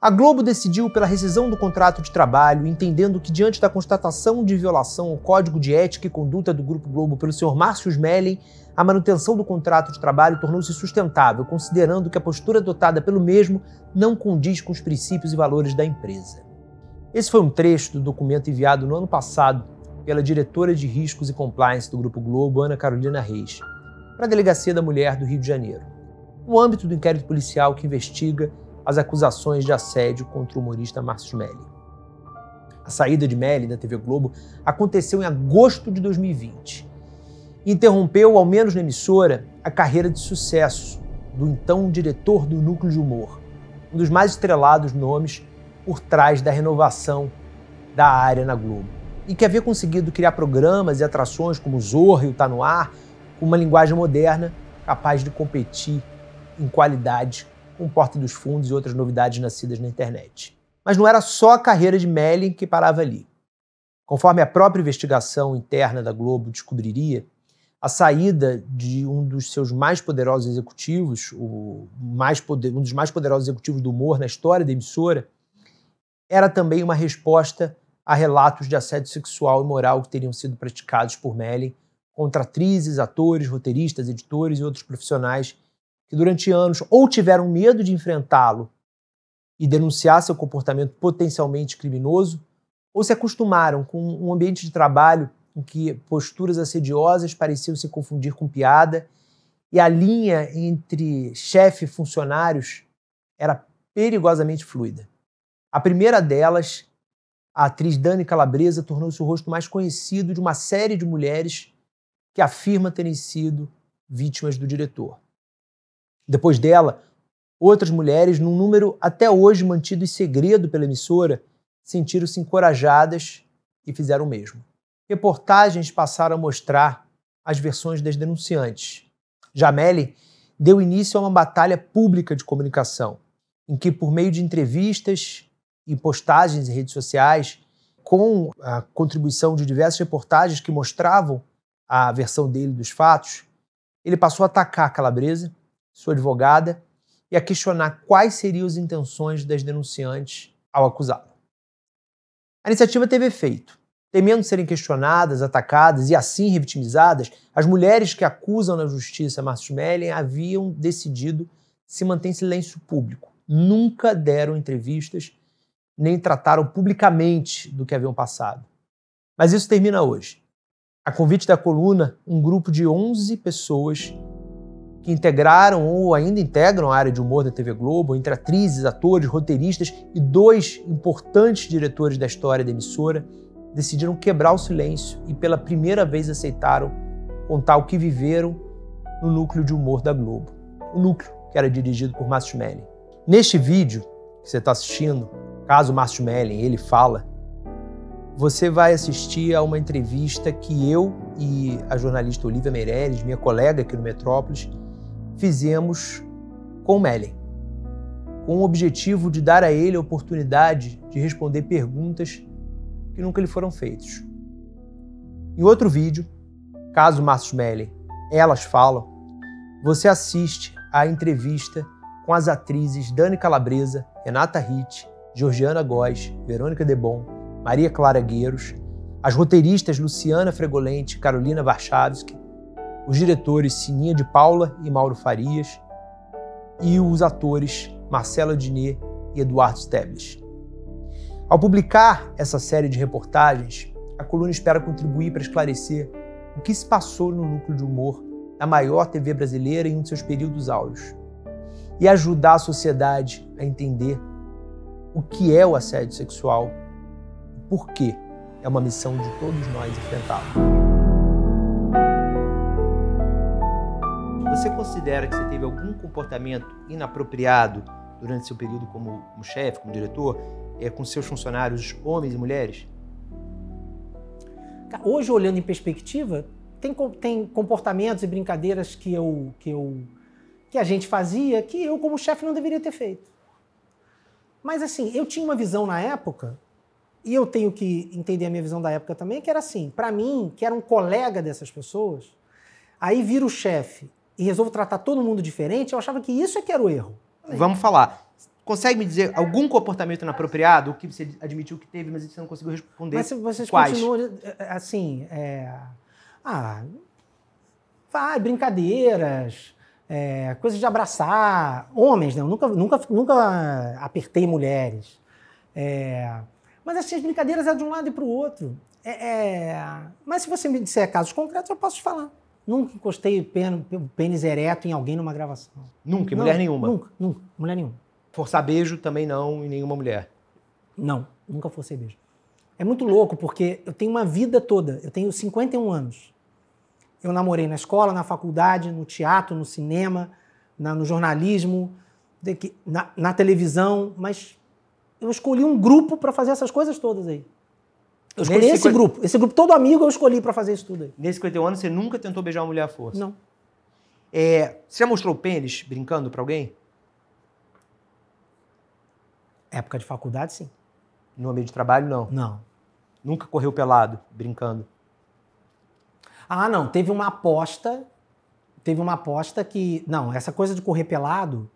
A Globo decidiu pela rescisão do contrato de trabalho, entendendo que, diante da constatação de violação ao Código de Ética e Conduta do Grupo Globo pelo Sr. Márcio Smelling, a manutenção do contrato de trabalho tornou-se sustentável, considerando que a postura adotada pelo mesmo não condiz com os princípios e valores da empresa. Esse foi um trecho do documento enviado no ano passado pela diretora de Riscos e Compliance do Grupo Globo, Ana Carolina Reis, para a Delegacia da Mulher do Rio de Janeiro. No âmbito do inquérito policial que investiga as acusações de assédio contra o humorista Márcio Melli. A saída de Melli da TV Globo aconteceu em agosto de 2020 e interrompeu, ao menos na emissora, a carreira de sucesso do então diretor do Núcleo de Humor, um dos mais estrelados nomes por trás da renovação da área na Globo e que havia conseguido criar programas e atrações como Zorro e o Tá No Ar, com uma linguagem moderna capaz de competir em qualidade com Porta dos Fundos e outras novidades nascidas na internet. Mas não era só a carreira de Melling que parava ali. Conforme a própria investigação interna da Globo descobriria, a saída de um dos seus mais poderosos executivos, mais poder, um dos mais poderosos executivos do humor na história da emissora, era também uma resposta a relatos de assédio sexual e moral que teriam sido praticados por Melling contra atrizes, atores, roteiristas, editores e outros profissionais que durante anos ou tiveram medo de enfrentá-lo e denunciar seu comportamento potencialmente criminoso, ou se acostumaram com um ambiente de trabalho em que posturas assediosas pareciam se confundir com piada e a linha entre chefe e funcionários era perigosamente fluida. A primeira delas, a atriz Dani Calabresa, tornou-se o rosto mais conhecido de uma série de mulheres que afirma terem sido vítimas do diretor. Depois dela, outras mulheres, num número até hoje mantido em segredo pela emissora, sentiram-se encorajadas e fizeram o mesmo. Reportagens passaram a mostrar as versões das denunciantes. Jamelli deu início a uma batalha pública de comunicação, em que, por meio de entrevistas e postagens em redes sociais, com a contribuição de diversas reportagens que mostravam a versão dele dos fatos, ele passou a atacar a Calabresa sua advogada, e a questionar quais seriam as intenções das denunciantes ao acusado. A iniciativa teve efeito. Temendo serem questionadas, atacadas e assim revitimizadas, as mulheres que acusam na justiça Márcio Mellen haviam decidido se manter em silêncio público. Nunca deram entrevistas, nem trataram publicamente do que haviam passado. Mas isso termina hoje. A convite da coluna, um grupo de 11 pessoas que integraram ou ainda integram a área de humor da TV Globo, entre atrizes, atores, roteiristas e dois importantes diretores da história da emissora, decidiram quebrar o silêncio e pela primeira vez aceitaram contar o que viveram no núcleo de humor da Globo. O núcleo que era dirigido por Márcio Melling. Neste vídeo que você está assistindo, caso Márcio Melling ele fala, você vai assistir a uma entrevista que eu e a jornalista Olivia Meirelles, minha colega aqui no Metrópolis, fizemos com Mellen, com o objetivo de dar a ele a oportunidade de responder perguntas que nunca lhe foram feitas. Em outro vídeo, caso Marcos Mellen, elas falam, você assiste à entrevista com as atrizes Dani Calabresa, Renata Ritt, Georgiana Góes, Verônica Debon, Maria Clara Gueiros, as roteiristas Luciana Fregolente e Carolina Warchavsky, os diretores Sininha de Paula e Mauro Farias e os atores Marcela Diné e Eduardo Stebles. Ao publicar essa série de reportagens, a coluna espera contribuir para esclarecer o que se passou no núcleo de humor da maior TV brasileira em um de seus períodos áureos e ajudar a sociedade a entender o que é o assédio sexual e por que é uma missão de todos nós enfrentá-lo. você considera que você teve algum comportamento inapropriado durante seu período como, chefe, como diretor, é, com seus funcionários, homens e mulheres? Hoje, olhando em perspectiva, tem, tem comportamentos e brincadeiras que eu, que eu que a gente fazia que eu, como chefe, não deveria ter feito. Mas assim, eu tinha uma visão na época, e eu tenho que entender a minha visão da época também, que era assim, para mim, que era um colega dessas pessoas, aí vira o chefe e resolvo tratar todo mundo diferente, eu achava que isso é que era o erro. Vamos falar. Consegue me dizer algum comportamento inapropriado O que você admitiu que teve, mas você não conseguiu responder? Mas vocês Quais? continuam eh, eh, assim. É... Ah, vai, brincadeiras, é, coisas de abraçar. Homens, né? Eu nunca, nunca, nunca apertei mulheres. É... Mas assim, as brincadeiras é de um lado e para o outro. É, é... Mas se você me disser casos concretos, eu posso te falar. Nunca encostei o pênis ereto em alguém numa gravação. Nunca, não, mulher nenhuma? Nunca, nunca, mulher nenhuma. Forçar beijo também não em nenhuma mulher? Não, nunca forcei beijo. É muito louco porque eu tenho uma vida toda, eu tenho 51 anos. Eu namorei na escola, na faculdade, no teatro, no cinema, na, no jornalismo, na, na televisão, mas eu escolhi um grupo para fazer essas coisas todas aí. Eu escolhi Nesse esse 50... grupo. Esse grupo todo amigo eu escolhi para fazer isso tudo aí. Nesses 51 anos, você nunca tentou beijar uma mulher à força? Não. É, você já mostrou o pênis brincando para alguém? Época de faculdade, sim. No ambiente de trabalho, não? Não. Nunca correu pelado, brincando? Ah, não. Teve uma aposta. Teve uma aposta que. Não, essa coisa de correr pelado,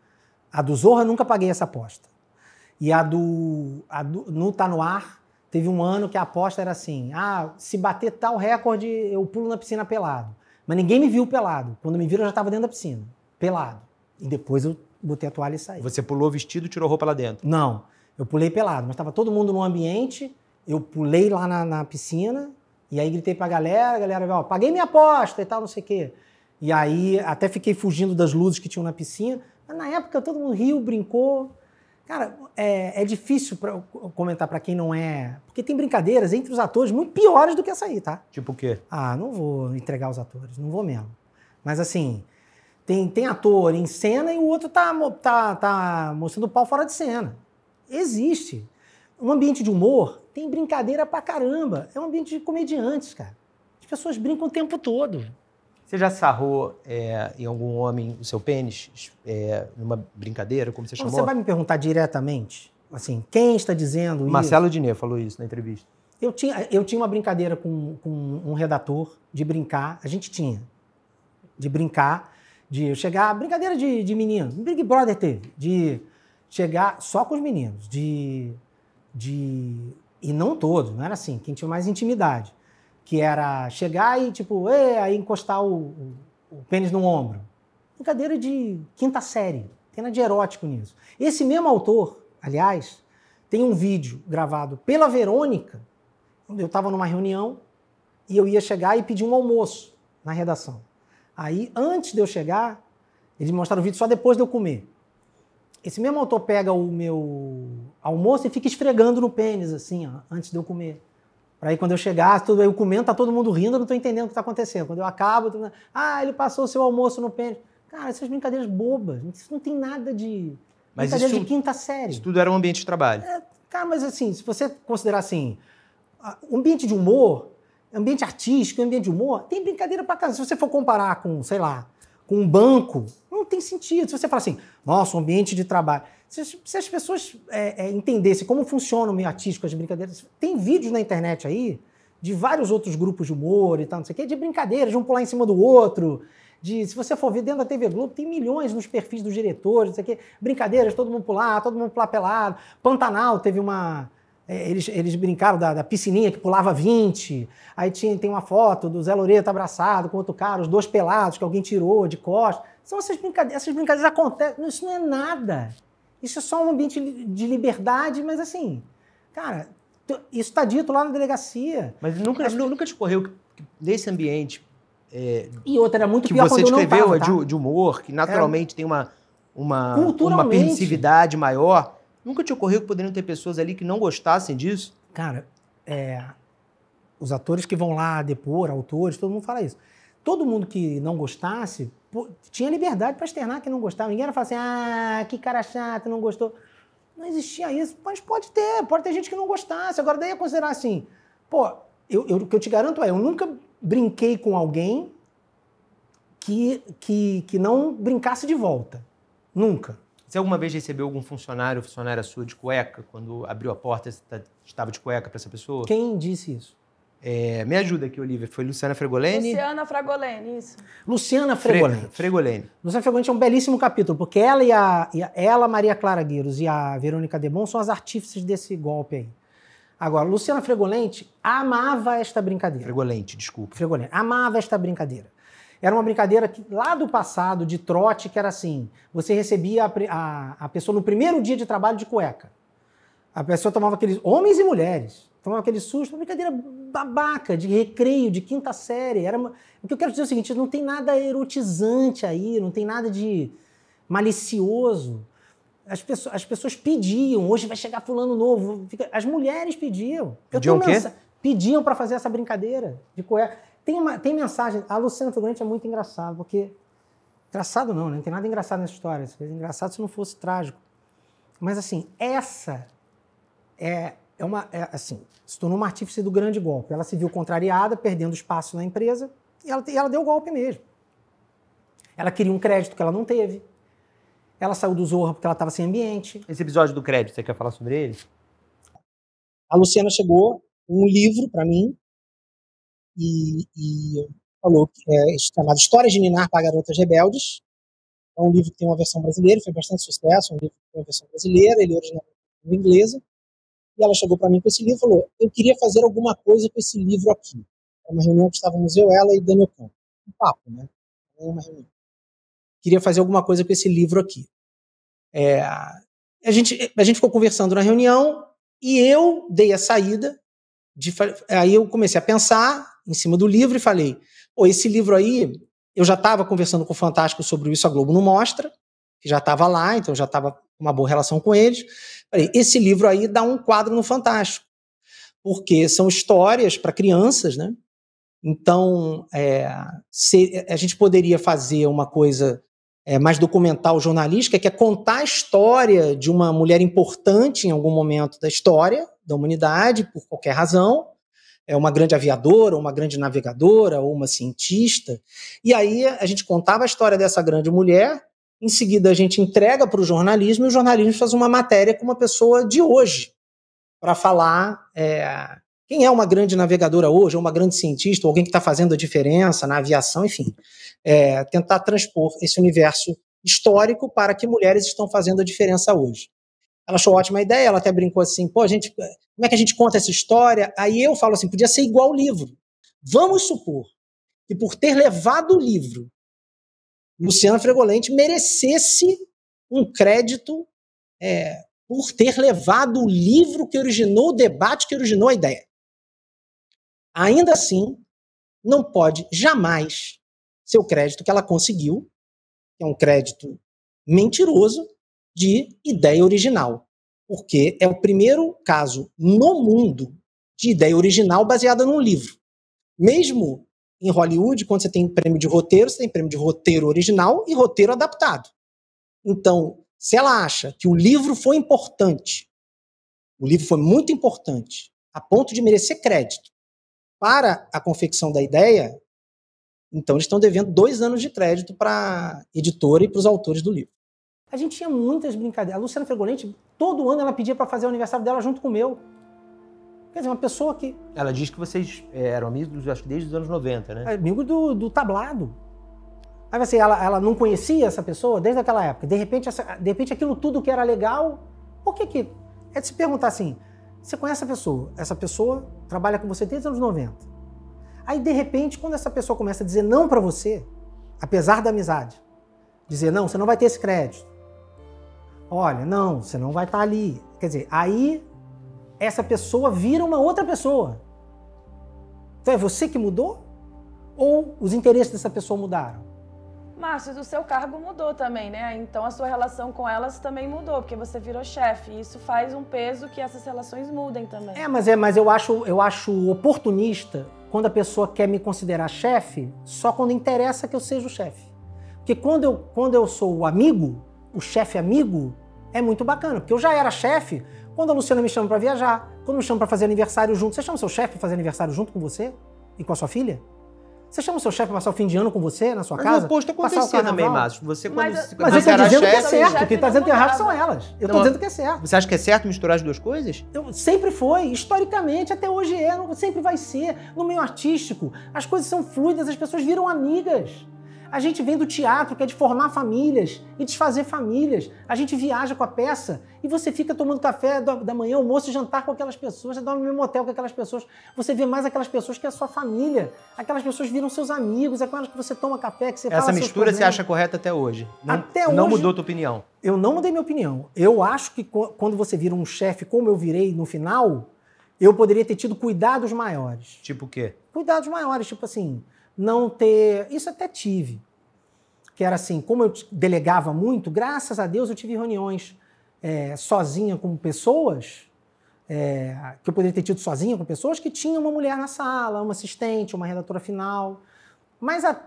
a do Zorra nunca paguei essa aposta. E a do. A do no Tá No Ar, Teve um ano que a aposta era assim: ah, se bater tal recorde, eu pulo na piscina pelado. Mas ninguém me viu pelado. Quando me viram, eu já estava dentro da piscina, pelado. E depois eu botei a toalha e saí. Você pulou vestido e tirou roupa lá dentro? Não. Eu pulei pelado, mas estava todo mundo no ambiente. Eu pulei lá na, na piscina e aí gritei para a galera, a galera, ó, paguei minha aposta e tal, não sei o quê. E aí até fiquei fugindo das luzes que tinham na piscina. Mas na época todo mundo riu, brincou. Cara, é, é difícil pra, comentar para quem não é. Porque tem brincadeiras entre os atores muito piores do que essa aí, tá? Tipo o quê? Ah, não vou entregar os atores, não vou mesmo. Mas assim, tem, tem ator em cena e o outro tá, tá, tá mostrando o pau fora de cena. Existe. Um ambiente de humor tem brincadeira pra caramba. É um ambiente de comediantes, cara. As pessoas brincam o tempo todo. Você já sarrou é, em algum homem o seu pênis é, numa brincadeira, como você chamou? Você vai me perguntar diretamente? Assim, quem está dizendo Marcelo isso? Marcelo Diné falou isso na entrevista. Eu tinha, eu tinha uma brincadeira com, com um redator de brincar. A gente tinha. De brincar, de eu chegar... Brincadeira de, de menino. Big Brother teve. De chegar só com os meninos. De... de e não todos, não era assim. Quem tinha mais intimidade que era chegar e, tipo, é, aí encostar o, o, pênis no ombro. Brincadeira de quinta série. Tem nada de erótico nisso. Esse mesmo autor, aliás, tem um vídeo gravado pela Verônica, onde eu estava numa reunião e eu ia chegar e pedir um almoço na redação. Aí, antes de eu chegar, eles mostraram o vídeo só depois de eu comer. Esse mesmo autor pega o meu almoço e fica esfregando no pênis, assim, ó, antes de eu comer para aí quando eu chegar, tudo, eu comento, tá todo mundo rindo, eu não tô entendendo o que tá acontecendo. Quando eu acabo, tô... Né? ah, ele passou o seu almoço no pênis. Cara, essas brincadeiras bobas, isso não tem nada de. Mas brincadeira isso, de quinta série. Isso tudo era um ambiente de trabalho. É, cara, mas assim, se você considerar assim, ambiente de humor, ambiente artístico, ambiente de humor, tem brincadeira para casa. Se você for comparar com, sei lá, com um banco, não tem sentido. Se você falar assim, nossa, um ambiente de trabalho. Se, se as, pessoas é, é, entendessem como funciona o meio artístico, as brincadeiras. Tem vídeos na internet aí de vários outros grupos de humor e tal, não sei o quê, de brincadeiras, de um pular em cima do outro. De, se você for ver dentro da TV Globo, tem milhões nos perfis dos diretores, não sei o quê, brincadeiras, todo mundo pular, todo mundo pular pelado. Pantanal teve uma. É, eles, eles brincaram da, da, piscininha que pulava 20. Aí tinha, tem uma foto do Zé Loreto abraçado com outro cara, os dois pelados que alguém tirou de costas. São essas brincadeiras, essas brincadeiras acontecem. Isso não é nada. Isso é só um ambiente de liberdade, mas assim, cara, isso está dito lá na delegacia. Mas nunca, é, nunca te ocorreu nesse ambiente. É, e outra, era muito que pior você descreveu tava, é tá? de, humor, que naturalmente é. tem uma, uma, uma permissividade maior. Nunca te ocorreu que poderiam ter pessoas ali que não gostassem disso? Cara, é, os atores que vão lá depor, autores, todo mundo fala isso. Todo mundo que não gostasse tinha liberdade para externar que não gostava. Ninguém era falar assim, ah, que cara chato, não gostou. Não existia isso. Mas pode ter, pode ter gente que não gostasse. Agora, daí a é considerar assim, pô, eu, eu, o que eu te garanto é, eu nunca brinquei com alguém que, que, que não brincasse de volta. Nunca. Você alguma vez recebeu algum funcionário, funcionária sua de cueca, quando abriu a porta, tá, estava de cueca para essa pessoa? Quem disse isso? É, me ajuda aqui, Olivia. Foi Luciana Fregolene. Luciana Fregolene, isso. Luciana Fregolene. Fregolene. Luciana Fregolene é um belíssimo capítulo, porque ela e a, e a ela, Maria Clara Gueiros e a Verônica Debon são as artífices desse golpe aí. Agora, Luciana Fregolente amava esta brincadeira. Fregolente, desculpa. Fregolente. Amava esta brincadeira. Era uma brincadeira que, lá do passado, de trote, que era assim: você recebia a, a, a pessoa no primeiro dia de trabalho de cueca. A pessoa tomava aqueles homens e mulheres então aquele susto, uma brincadeira babaca, de recreio, de quinta série. Era uma... O que eu quero dizer é o seguinte: não tem nada erotizante aí, não tem nada de malicioso. As pessoas, as pessoas pediam, hoje vai chegar fulano novo. Fica... As mulheres pediam. Pediam o quê? Mensa... Pediam para fazer essa brincadeira de cueca. Tem, uma, tem mensagem. A Luciana Togrante é muito engraçada, porque. Engraçado não, né? Não tem nada engraçado nessa história. engraçado se não fosse trágico. Mas assim, essa é é uma é, assim, se tornou uma artífice do grande golpe. Ela se viu contrariada, perdendo espaço na empresa, e ela, e ela deu o golpe mesmo. Ela queria um crédito que ela não teve. Ela saiu do Zorra porque ela estava sem ambiente. Esse episódio do crédito, você quer falar sobre ele? A Luciana chegou um livro para mim e, e, falou que é chamado Histórias de Ninar para Garotas Rebeldes. É um livro que tem uma versão brasileira, foi bastante sucesso, é um livro que tem uma versão brasileira, ele é originalmente em inglês. E ela chegou para mim com esse livro e falou: Eu queria fazer alguma coisa com esse livro aqui. Era uma reunião que estávamos eu, ela e Daniel Campo. Um papo, né? Uma reunião. Queria fazer alguma coisa com esse livro aqui. É, a, gente, a gente ficou conversando na reunião e eu dei a saída. De, aí eu comecei a pensar em cima do livro e falei: Pô, esse livro aí, eu já estava conversando com o Fantástico sobre isso, a Globo não mostra, que já estava lá, então já estava uma boa relação com eles. Esse livro aí dá um quadro no Fantástico, porque são histórias para crianças, né? Então, é, se, a gente poderia fazer uma coisa é, mais documental jornalística, que é contar a história de uma mulher importante em algum momento da história da humanidade, por qualquer razão, é uma grande aviadora, uma grande navegadora, ou uma cientista. E aí a gente contava a história dessa grande mulher em seguida, a gente entrega para o jornalismo e o jornalismo faz uma matéria com uma pessoa de hoje para falar é, quem é uma grande navegadora hoje, ou uma grande cientista, ou alguém que está fazendo a diferença na aviação, enfim. É, tentar transpor esse universo histórico para que mulheres estão fazendo a diferença hoje. Ela achou ótima a ideia, ela até brincou assim, pô, gente, como é que a gente conta essa história? Aí eu falo assim, podia ser igual o livro. Vamos supor que por ter levado o livro Luciana Fregolente merecesse um crédito é, por ter levado o livro que originou o debate, que originou a ideia. Ainda assim, não pode jamais ser o crédito que ela conseguiu, que é um crédito mentiroso, de ideia original, porque é o primeiro caso no mundo de ideia original baseada num livro. Mesmo em Hollywood, quando você tem prêmio de roteiro, você tem prêmio de roteiro original e roteiro adaptado. Então, se ela acha que o livro foi importante, o livro foi muito importante, a ponto de merecer crédito para a confecção da ideia, então eles estão devendo dois anos de crédito para a editora e para os autores do livro. A gente tinha muitas brincadeiras. A Luciana Fregolente, todo ano ela pedia para fazer o aniversário dela junto com o meu. Quer dizer, uma pessoa que. Ela diz que vocês é, eram amigos, acho que desde os anos 90, né? É, amigo do, do tablado. Aí assim, ela, ela não conhecia essa pessoa desde aquela época. De repente, essa, de repente aquilo tudo que era legal, por que que. É de se perguntar assim: você conhece a pessoa, essa pessoa trabalha com você desde os anos 90. Aí, de repente, quando essa pessoa começa a dizer não para você, apesar da amizade, dizer não, você não vai ter esse crédito. Olha, não, você não vai estar tá ali. Quer dizer, aí essa pessoa vira uma outra pessoa. Então é você que mudou? Ou os interesses dessa pessoa mudaram? Márcio, o seu cargo mudou também, né? Então a sua relação com elas também mudou, porque você virou chefe. Isso faz um peso que essas relações mudem também. É, mas é, mas eu acho, eu acho oportunista quando a pessoa quer me considerar chefe, só quando interessa que eu seja o chefe. Porque quando eu, quando eu sou o amigo, o chefe amigo, é muito bacana, porque eu já era chefe, quando a Luciana me chama para viajar, quando me chama para fazer aniversário junto, você chama seu chefe para fazer aniversário junto com você e com a sua filha? Você chama o seu chefe para passar o fim de ano com você na sua mas casa? O oposto acontecer também, né, Márcio. Você quando Mas, se, mas eu dizendo chefe, que é certo. Quem está dizendo que é errado são elas. Eu estou dizendo que é certo. Você acha que é certo misturar as duas coisas? Eu, sempre foi. Historicamente, até hoje é. Não, sempre vai ser. No meio artístico, as coisas são fluidas, as pessoas viram amigas. A gente vem do teatro, que é de formar famílias e desfazer famílias. A gente viaja com a peça e você fica tomando café da manhã, almoço e jantar com aquelas pessoas, você dorme no mesmo hotel com aquelas pessoas. Você vê mais aquelas pessoas que é a sua família. Aquelas pessoas viram seus amigos, é com elas que você toma café, que você Essa fala Essa mistura você acha correta até hoje? Não, até hoje. Não mudou tua opinião? Eu não mudei minha opinião. Eu acho que quando você vira um chefe como eu virei no final, eu poderia ter tido cuidados maiores. Tipo o quê? Cuidados maiores, tipo assim, não ter. Isso até tive. Que era assim, como eu delegava muito, graças a Deus eu tive reuniões é, sozinha com pessoas, é, que eu poderia ter tido sozinha com pessoas que tinha uma mulher na sala, uma assistente, uma redatora final. Mas há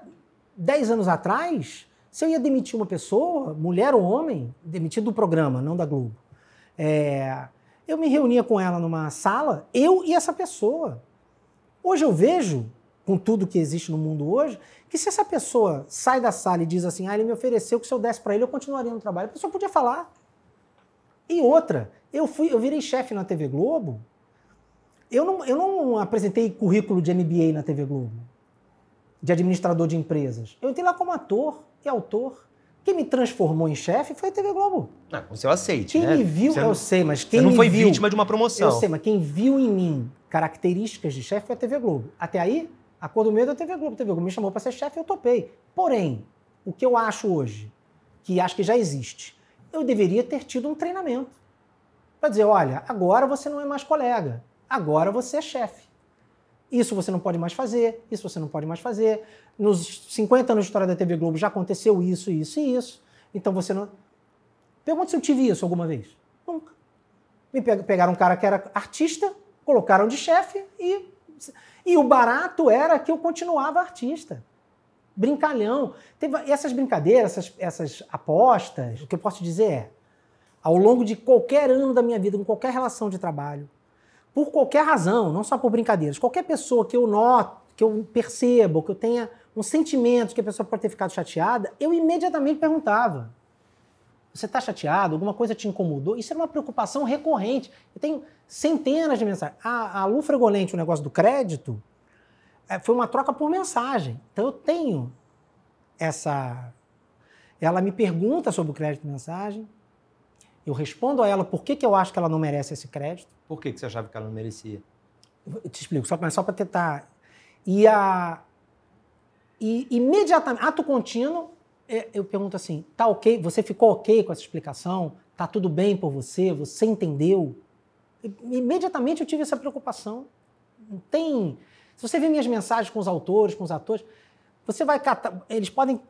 10 anos atrás, se eu ia demitir uma pessoa, mulher ou homem, demitido do programa, não da Globo, é, eu me reunia com ela numa sala, eu e essa pessoa. Hoje eu vejo com tudo que existe no mundo hoje, que se essa pessoa sai da sala e diz assim, ah, ele me ofereceu que se eu desse para ele, eu continuaria no trabalho. A pessoa podia falar. E outra, eu fui, eu virei chefe na TV Globo, eu não, eu não apresentei currículo de MBA na TV Globo, de administrador de empresas. Eu entrei lá como ator e autor. Quem me transformou em chefe foi a TV Globo. Ah, você aceite, quem né? me viu, você eu não, sei, mas quem você não me foi viu, vítima de uma promoção. Eu sei, mas quem viu em mim características de chefe foi a TV Globo. Até aí, a cor do medo é TV Globo. A TV Globo me chamou para ser chefe e eu topei. Porém, o que eu acho hoje, que acho que já existe, eu deveria ter tido um treinamento para dizer: olha, agora você não é mais colega, agora você é chefe. Isso você não pode mais fazer, isso você não pode mais fazer. Nos 50 anos de história da TV Globo já aconteceu isso, isso e isso. Então você não. Pergunta se eu tive isso alguma vez. Nunca. Me pegaram um cara que era artista, colocaram de chefe e e o barato era que eu continuava artista. Brincalhão. Teve essas brincadeiras, essas, essas apostas, o que eu posso dizer é, ao longo de qualquer ano da minha vida, com qualquer relação de trabalho, por qualquer razão, não só por brincadeiras, qualquer pessoa que eu noto, que eu perceba, que eu tenha um sentimento que a pessoa pode ter ficado chateada, eu imediatamente perguntava. Você está chateado? Alguma coisa te incomodou? Isso é uma preocupação recorrente. Eu tenho centenas de mensagens. A, a Lu Fregolente, o negócio do crédito, é, foi uma troca por mensagem. Então eu tenho essa. Ela me pergunta sobre o crédito mensagem. Eu respondo a ela por que, que eu acho que ela não merece esse crédito. Por que, que você achava que ela não merecia? Eu te explico, só, só para tentar. E a. E imediatamente, ato contínuo, é, eu pergunto assim, tá ok? Você ficou ok com essa explicação? Tá tudo bem por você? Você entendeu? Imediatamente eu tive essa preocupação. tem. Se você vê minhas mensagens com os autores, com os atores, você vai catar. Eles podem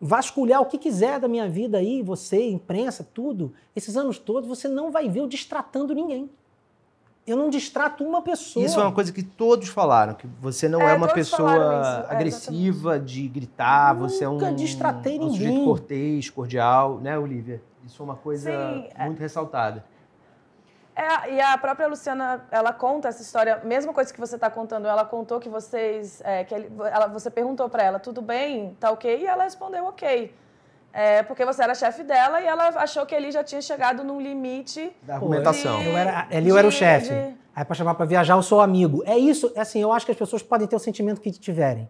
vasculhar o que quiser da minha vida aí, você, imprensa, tudo. Esses anos todos, você não vai ver eu destratando ninguém eu não distrato uma pessoa. Isso é uma coisa que todos falaram, que você não é, é uma pessoa é, agressiva é, de gritar, Nunca você é um, distratei um ninguém. sujeito cortês, cordial, né, Olivia? Isso é uma coisa Sim, é. muito é... ressaltada. É, e a própria Luciana, ela conta essa história, mesma coisa que você está contando, ela contou que vocês, é, que ela, você perguntou para ela, tudo bem, tá ok? E ela respondeu ok. É, porque você era chefe dela e ela achou que ele já tinha chegado num limite da argumentação. De, eu era, ali eu de, era o chefe. De... Aí para chamar para viajar, eu sou amigo. É isso, é assim, eu acho que as pessoas podem ter o sentimento que tiverem.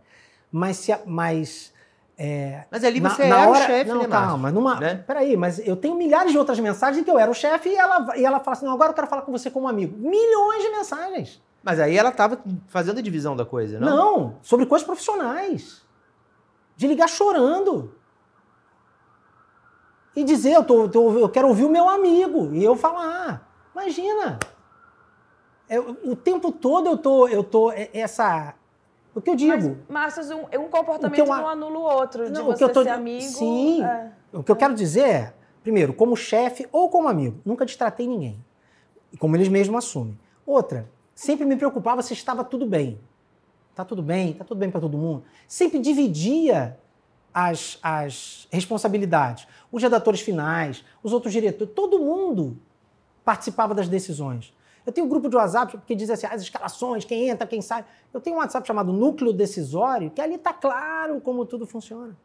Mas se mas é, mas ali você na, na era hora, o chefe, não, né, calma, numa, né? peraí, mas eu tenho milhares de outras mensagens em que eu era o chefe e ela, e ela fala assim, não, agora eu quero falar com você como amigo. Milhões de mensagens. Mas aí ela estava fazendo a divisão da coisa, não? Não, sobre coisas profissionais. De ligar chorando e dizer, eu, tô, tô, eu quero ouvir o meu amigo, e eu falar. Ah, imagina! Eu, o tempo todo eu tô, eu tô é, essa. O que eu digo? Mas, Marcos, um, é um comportamento eu, não anula o outro, não, de você tô, ser amigo. Sim. É. O que eu quero dizer é, primeiro, como chefe ou como amigo, nunca destratei ninguém. Como eles mesmos assumem. Outra, sempre me preocupava se estava tudo bem. Tá tudo bem? Tá tudo bem para todo mundo? Sempre dividia as, as responsabilidades. Os redatores finais, os outros diretores, todo mundo participava das decisões. Eu tenho um grupo de WhatsApp que diz assim, as escalações, quem entra, quem sai. Eu tenho um WhatsApp chamado Núcleo Decisório, que ali está claro como tudo funciona.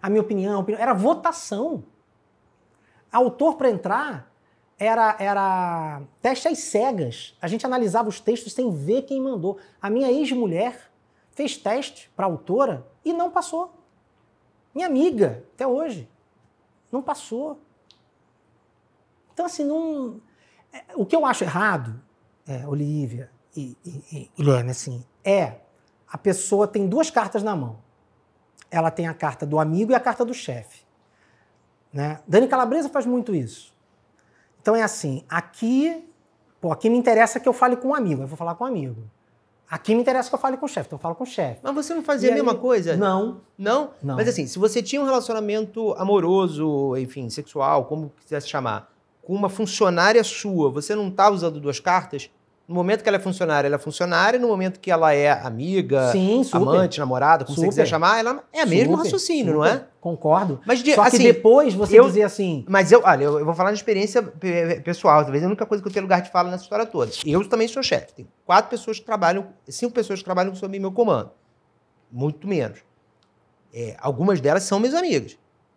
A minha opinião, a opinião era votação. Autor para entrar era, era teste às cegas. A gente analisava os textos sem ver quem mandou. A minha ex-mulher fez teste para autora e não passou. Minha amiga, até hoje. Não passou. Então, assim, não. É, o que eu acho errado, é, Olivia e, e, e Guilherme, assim, é a pessoa tem duas cartas na mão. Ela tem a carta do amigo e a carta do chefe. Né? Dani Calabresa faz muito isso. Então é assim, aqui, pô, aqui me interessa que eu fale com um amigo, eu vou falar com um amigo. Aqui me interessa que eu fale com o chefe, então eu falo com o chefe. Mas você não fazia e a aí... mesma coisa? Não. não. Não? Mas assim, se você tinha um relacionamento amoroso, enfim, sexual, como se chamar, com uma funcionária sua, você não tá usando duas cartas? No momento que ela é funcionária, ela é funcionária, no momento que ela é amiga, Sim, amante, namorada, como super. você quiser chamar, ela é mesmo super, raciocínio, super. não é? Concordo. Mas de, Só assim, que depois você eu, dizer assim. Mas eu, olha, eu, eu vou falar de experiência pessoal, talvez é a única coisa que eu tenho lugar de fala nessa história toda. Eu também sou chefe. Tem quatro pessoas que trabalham, cinco pessoas que trabalham sob meu comando. Muito menos. É, algumas delas são minhas amigas.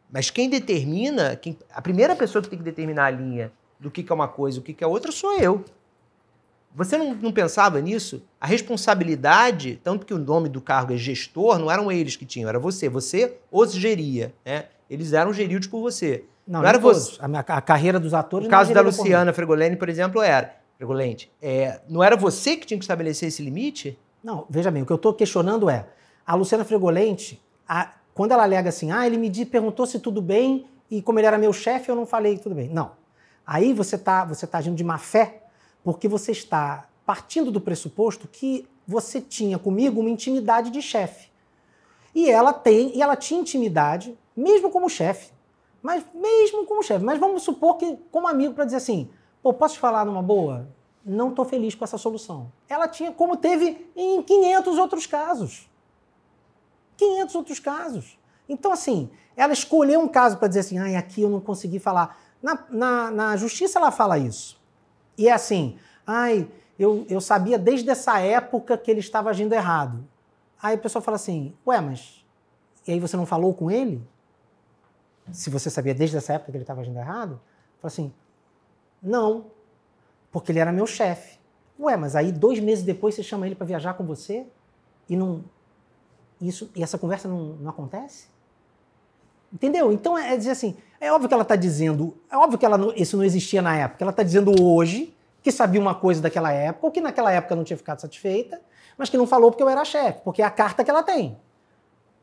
Mas quem determina, quem, a primeira pessoa que tem que determinar a linha do que, que é uma coisa e o que, que é outra sou eu. Você não, não, pensava nisso? A responsabilidade, tanto que o nome do cargo é gestor, não eram eles que tinham, era você. Você os geria, né? Eles eram geridos por você. Não, não era você. A, minha, a, carreira dos atores. O caso da Luciana Fregolente, por exemplo, era. Fregolente, é, não era você que tinha que estabelecer esse limite? Não, veja bem, o que eu estou questionando é, a Luciana Fregolente, a, quando ela alega assim, ah, ele me perguntou se tudo bem e como ele era meu chefe, eu não falei tudo bem. Não. Aí você está você tá agindo de má fé porque você está partindo do pressuposto que você tinha comigo uma intimidade de chefe. E ela tem, e ela tinha intimidade, mesmo como chefe. Mas mesmo como chefe. Mas vamos supor que, como amigo, para dizer assim, pô, posso te falar numa boa? Não estou feliz com essa solução. Ela tinha, como teve em 500 outros casos. 500 outros casos. Então, assim, ela escolheu um caso para dizer assim, ai, aqui eu não consegui falar. Na, na, na justiça ela fala isso. E é assim, ai, eu, eu sabia desde essa época que ele estava agindo errado. Aí a pessoa fala assim, ué, mas e aí você não falou com ele? Se você sabia desde essa época que ele estava agindo errado? Fala assim, não, porque ele era meu chefe. Ué, mas aí dois meses depois você chama ele para viajar com você e não isso e essa conversa não, não acontece? Entendeu? Então é, é dizer assim, é óbvio que ela está dizendo, é óbvio que ela não, isso não existia na época. Ela está dizendo hoje que sabia uma coisa daquela época, ou que naquela época não tinha ficado satisfeita, mas que não falou porque eu era chefe, porque é a carta que ela tem.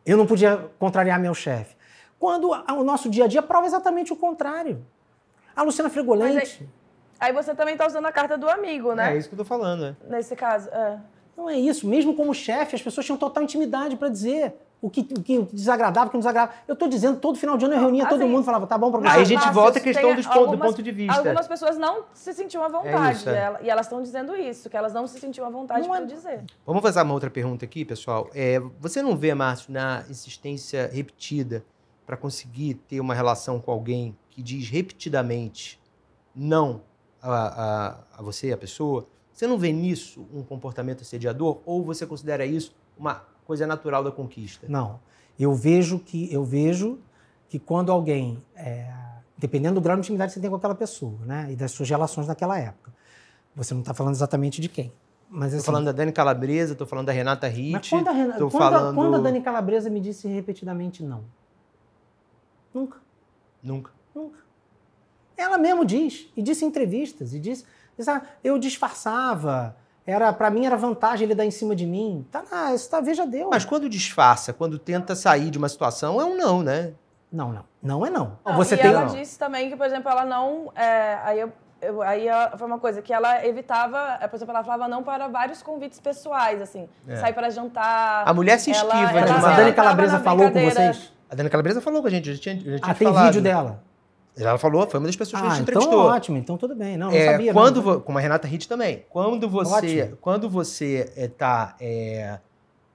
Eu não podia contrariar meu chefe. Quando o nosso dia a dia prova exatamente o contrário. A Luciana Fregolente. Aí, aí, você também está usando a carta do amigo, né? É isso que eu tô falando, né? Nesse caso, é. Não é isso. Mesmo como chefe, as pessoas tinham total intimidade para dizer: o que, o que desagradável, o que não desagradava. Eu estou dizendo, todo final de ano eu reunia assim, todo mundo falava, tá bom, professor. Aí a tá gente volta à questão do, algumas, do ponto de vista. Algumas pessoas não se sentiam à é vontade. É e elas estão dizendo isso, que elas não se sentiam à vontade para é... dizer. Vamos fazer uma outra pergunta aqui, pessoal. É, você não vê, Márcio, na insistência repetida para conseguir ter uma relação com alguém que diz repetidamente não a, a, a você, a pessoa? Você não vê nisso um comportamento assediador ou você considera isso uma coisa é natural da conquista. Não. Eu vejo que eu vejo que quando alguém, é, dependendo do grau de intimidade que você tem com aquela pessoa, né, e das suas relações naquela época, você não está falando exatamente de quem. Mas, assim, tô falando da Dani Calabresa, tô falando da Renata Ritt. Mas quando a, quando, falando... quando a Dani Calabresa me disse repetidamente não? Nunca. Nunca. Nunca. Ela mesmo diz, e disse em entrevistas, e disse, eu disfarçava, era para mim era vantagem ele dar em cima de mim. Tá, ah, isso tá, veja Deus. Mas quando disfarça, quando tenta sair de uma situação, é um não, né? Não, não. Não é não. não Você e tem ela não. disse também que, por exemplo, ela não. É, aí eu, eu, aí foi uma coisa que ela evitava, por exemplo, ela falava não para vários convites pessoais, assim. É. Sai para jantar. A mulher se esquiva ela, de uma... A Dani Calabresa falou com vocês? A Dani Calabresa falou com a gente, a já tinha, já ah, tinha ah, tem falado. vídeo dela. Ela falou, foi uma das pessoas ah, que a gente ah, então entrevistou. Então, ótimo, então tudo bem. Não, não é, sabia. Quando não. Como a Renata Hitt também. Quando você ótimo. quando você está eh, é, eh,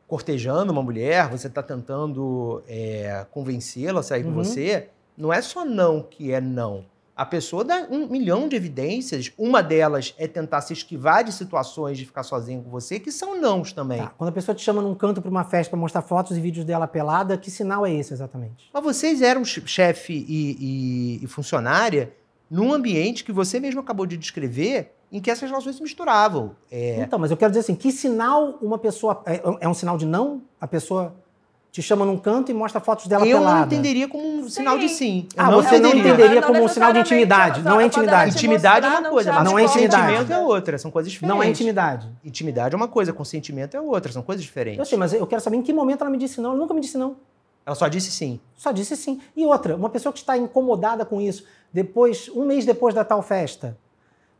cortejando uma mulher, você está tentando é, convencê-la a sair uhum. com você, não é só não que é não. A pessoa dá um milhão de evidências. Uma delas é tentar se esquivar de situações de ficar sozinho com você, que são nãos também. Tá. Quando a pessoa te chama num canto para uma festa para mostrar fotos e vídeos dela pelada, que sinal é esse exatamente? Mas vocês eram chefe e, e, e funcionária num ambiente que você mesmo acabou de descrever, em que essas relações se misturavam. É... Então, mas eu quero dizer assim, que sinal uma pessoa... É, é um sinal de não? A pessoa te chama num canto e mostra fotos dela eu pelada. Eu não entenderia como um sinal de sim. Ah, eu ah, não você entenderia. não entenderia não, tá como não um sinal de intimidade. Não é tá intimidade. Intimidade é uma coisa, não é intimidade. Consentimento é outra, são coisas diferentes. Não é intimidade. Intimidade é uma coisa, consentimento é outra, são coisas diferentes. Eu sei, mas eu quero saber em que momento ela me disse não. Ela nunca me disse não. Ela só disse sim. Só disse sim. E outra, uma pessoa que está incomodada com isso, depois, um mês depois da tal festa,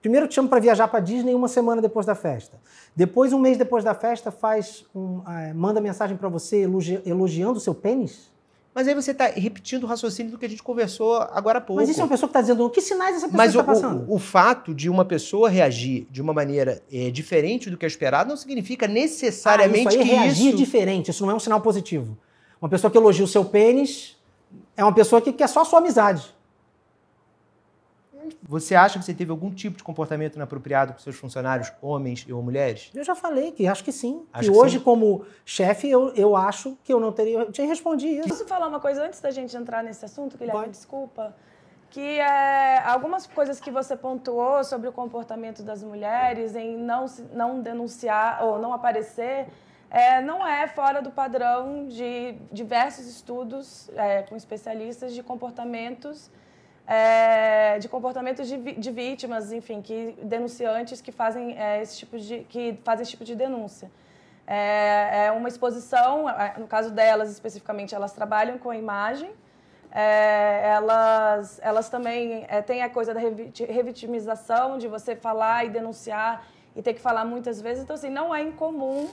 Primeiro te chama para viajar para Disney uma semana depois da festa. Depois, um mês depois da festa, faz um, uh, manda mensagem para você elogi elogiando o seu pênis. Mas aí você está repetindo o raciocínio do que a gente conversou agora há pouco. Mas isso é uma pessoa que está dizendo que sinais essa pessoa está passando? Mas o, o, fato de uma pessoa reagir de uma maneira é, diferente do que é esperado não significa necessariamente ah, isso aí, é que reagir isso... diferente, isso não é um sinal positivo. Uma pessoa que elogia o seu pênis é uma pessoa que quer só a sua amizade. Você acha que você teve algum tipo de comportamento inapropriado com seus funcionários, homens ou mulheres? Eu já falei que acho que sim. Acho e que hoje, sim. como chefe, eu, eu acho que eu não teria. Eu te respondi isso. Posso falar uma coisa antes da gente entrar nesse assunto, Guilherme? Pode. Desculpa. Que é, algumas coisas que você pontuou sobre o comportamento das mulheres em não, não denunciar ou não aparecer. É, não é fora do padrão de diversos estudos é, com especialistas de comportamentos é, de comportamentos de, de, vítimas, enfim, que denunciantes que fazem é, esse tipo de que fazem esse tipo de denúncia. É, é, uma exposição, é, no caso delas especificamente, elas trabalham com a imagem. É, elas, elas também é, têm a coisa da revitimização, de você falar e denunciar e ter que falar muitas vezes. Então, assim, não é incomum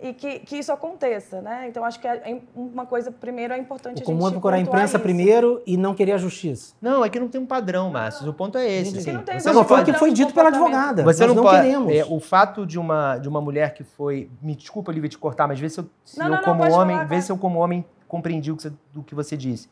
e que, que isso aconteça, né? Então acho que é, é uma coisa primeiro é importante o a comum gente é procurar a imprensa isso. primeiro e não querer a justiça. Não, é que não tem um padrão, Márcio. O ponto é esse. Assim. Não, tem você não foi o que foi dito pela advogada. Você não, pode. queremos. É, o fato de uma de uma mulher que foi, me desculpa, Lívia, te cortar, mas vê se eu, se não, eu não, como homem, falar, vê se eu como homem compreendi o que você, do que você disse.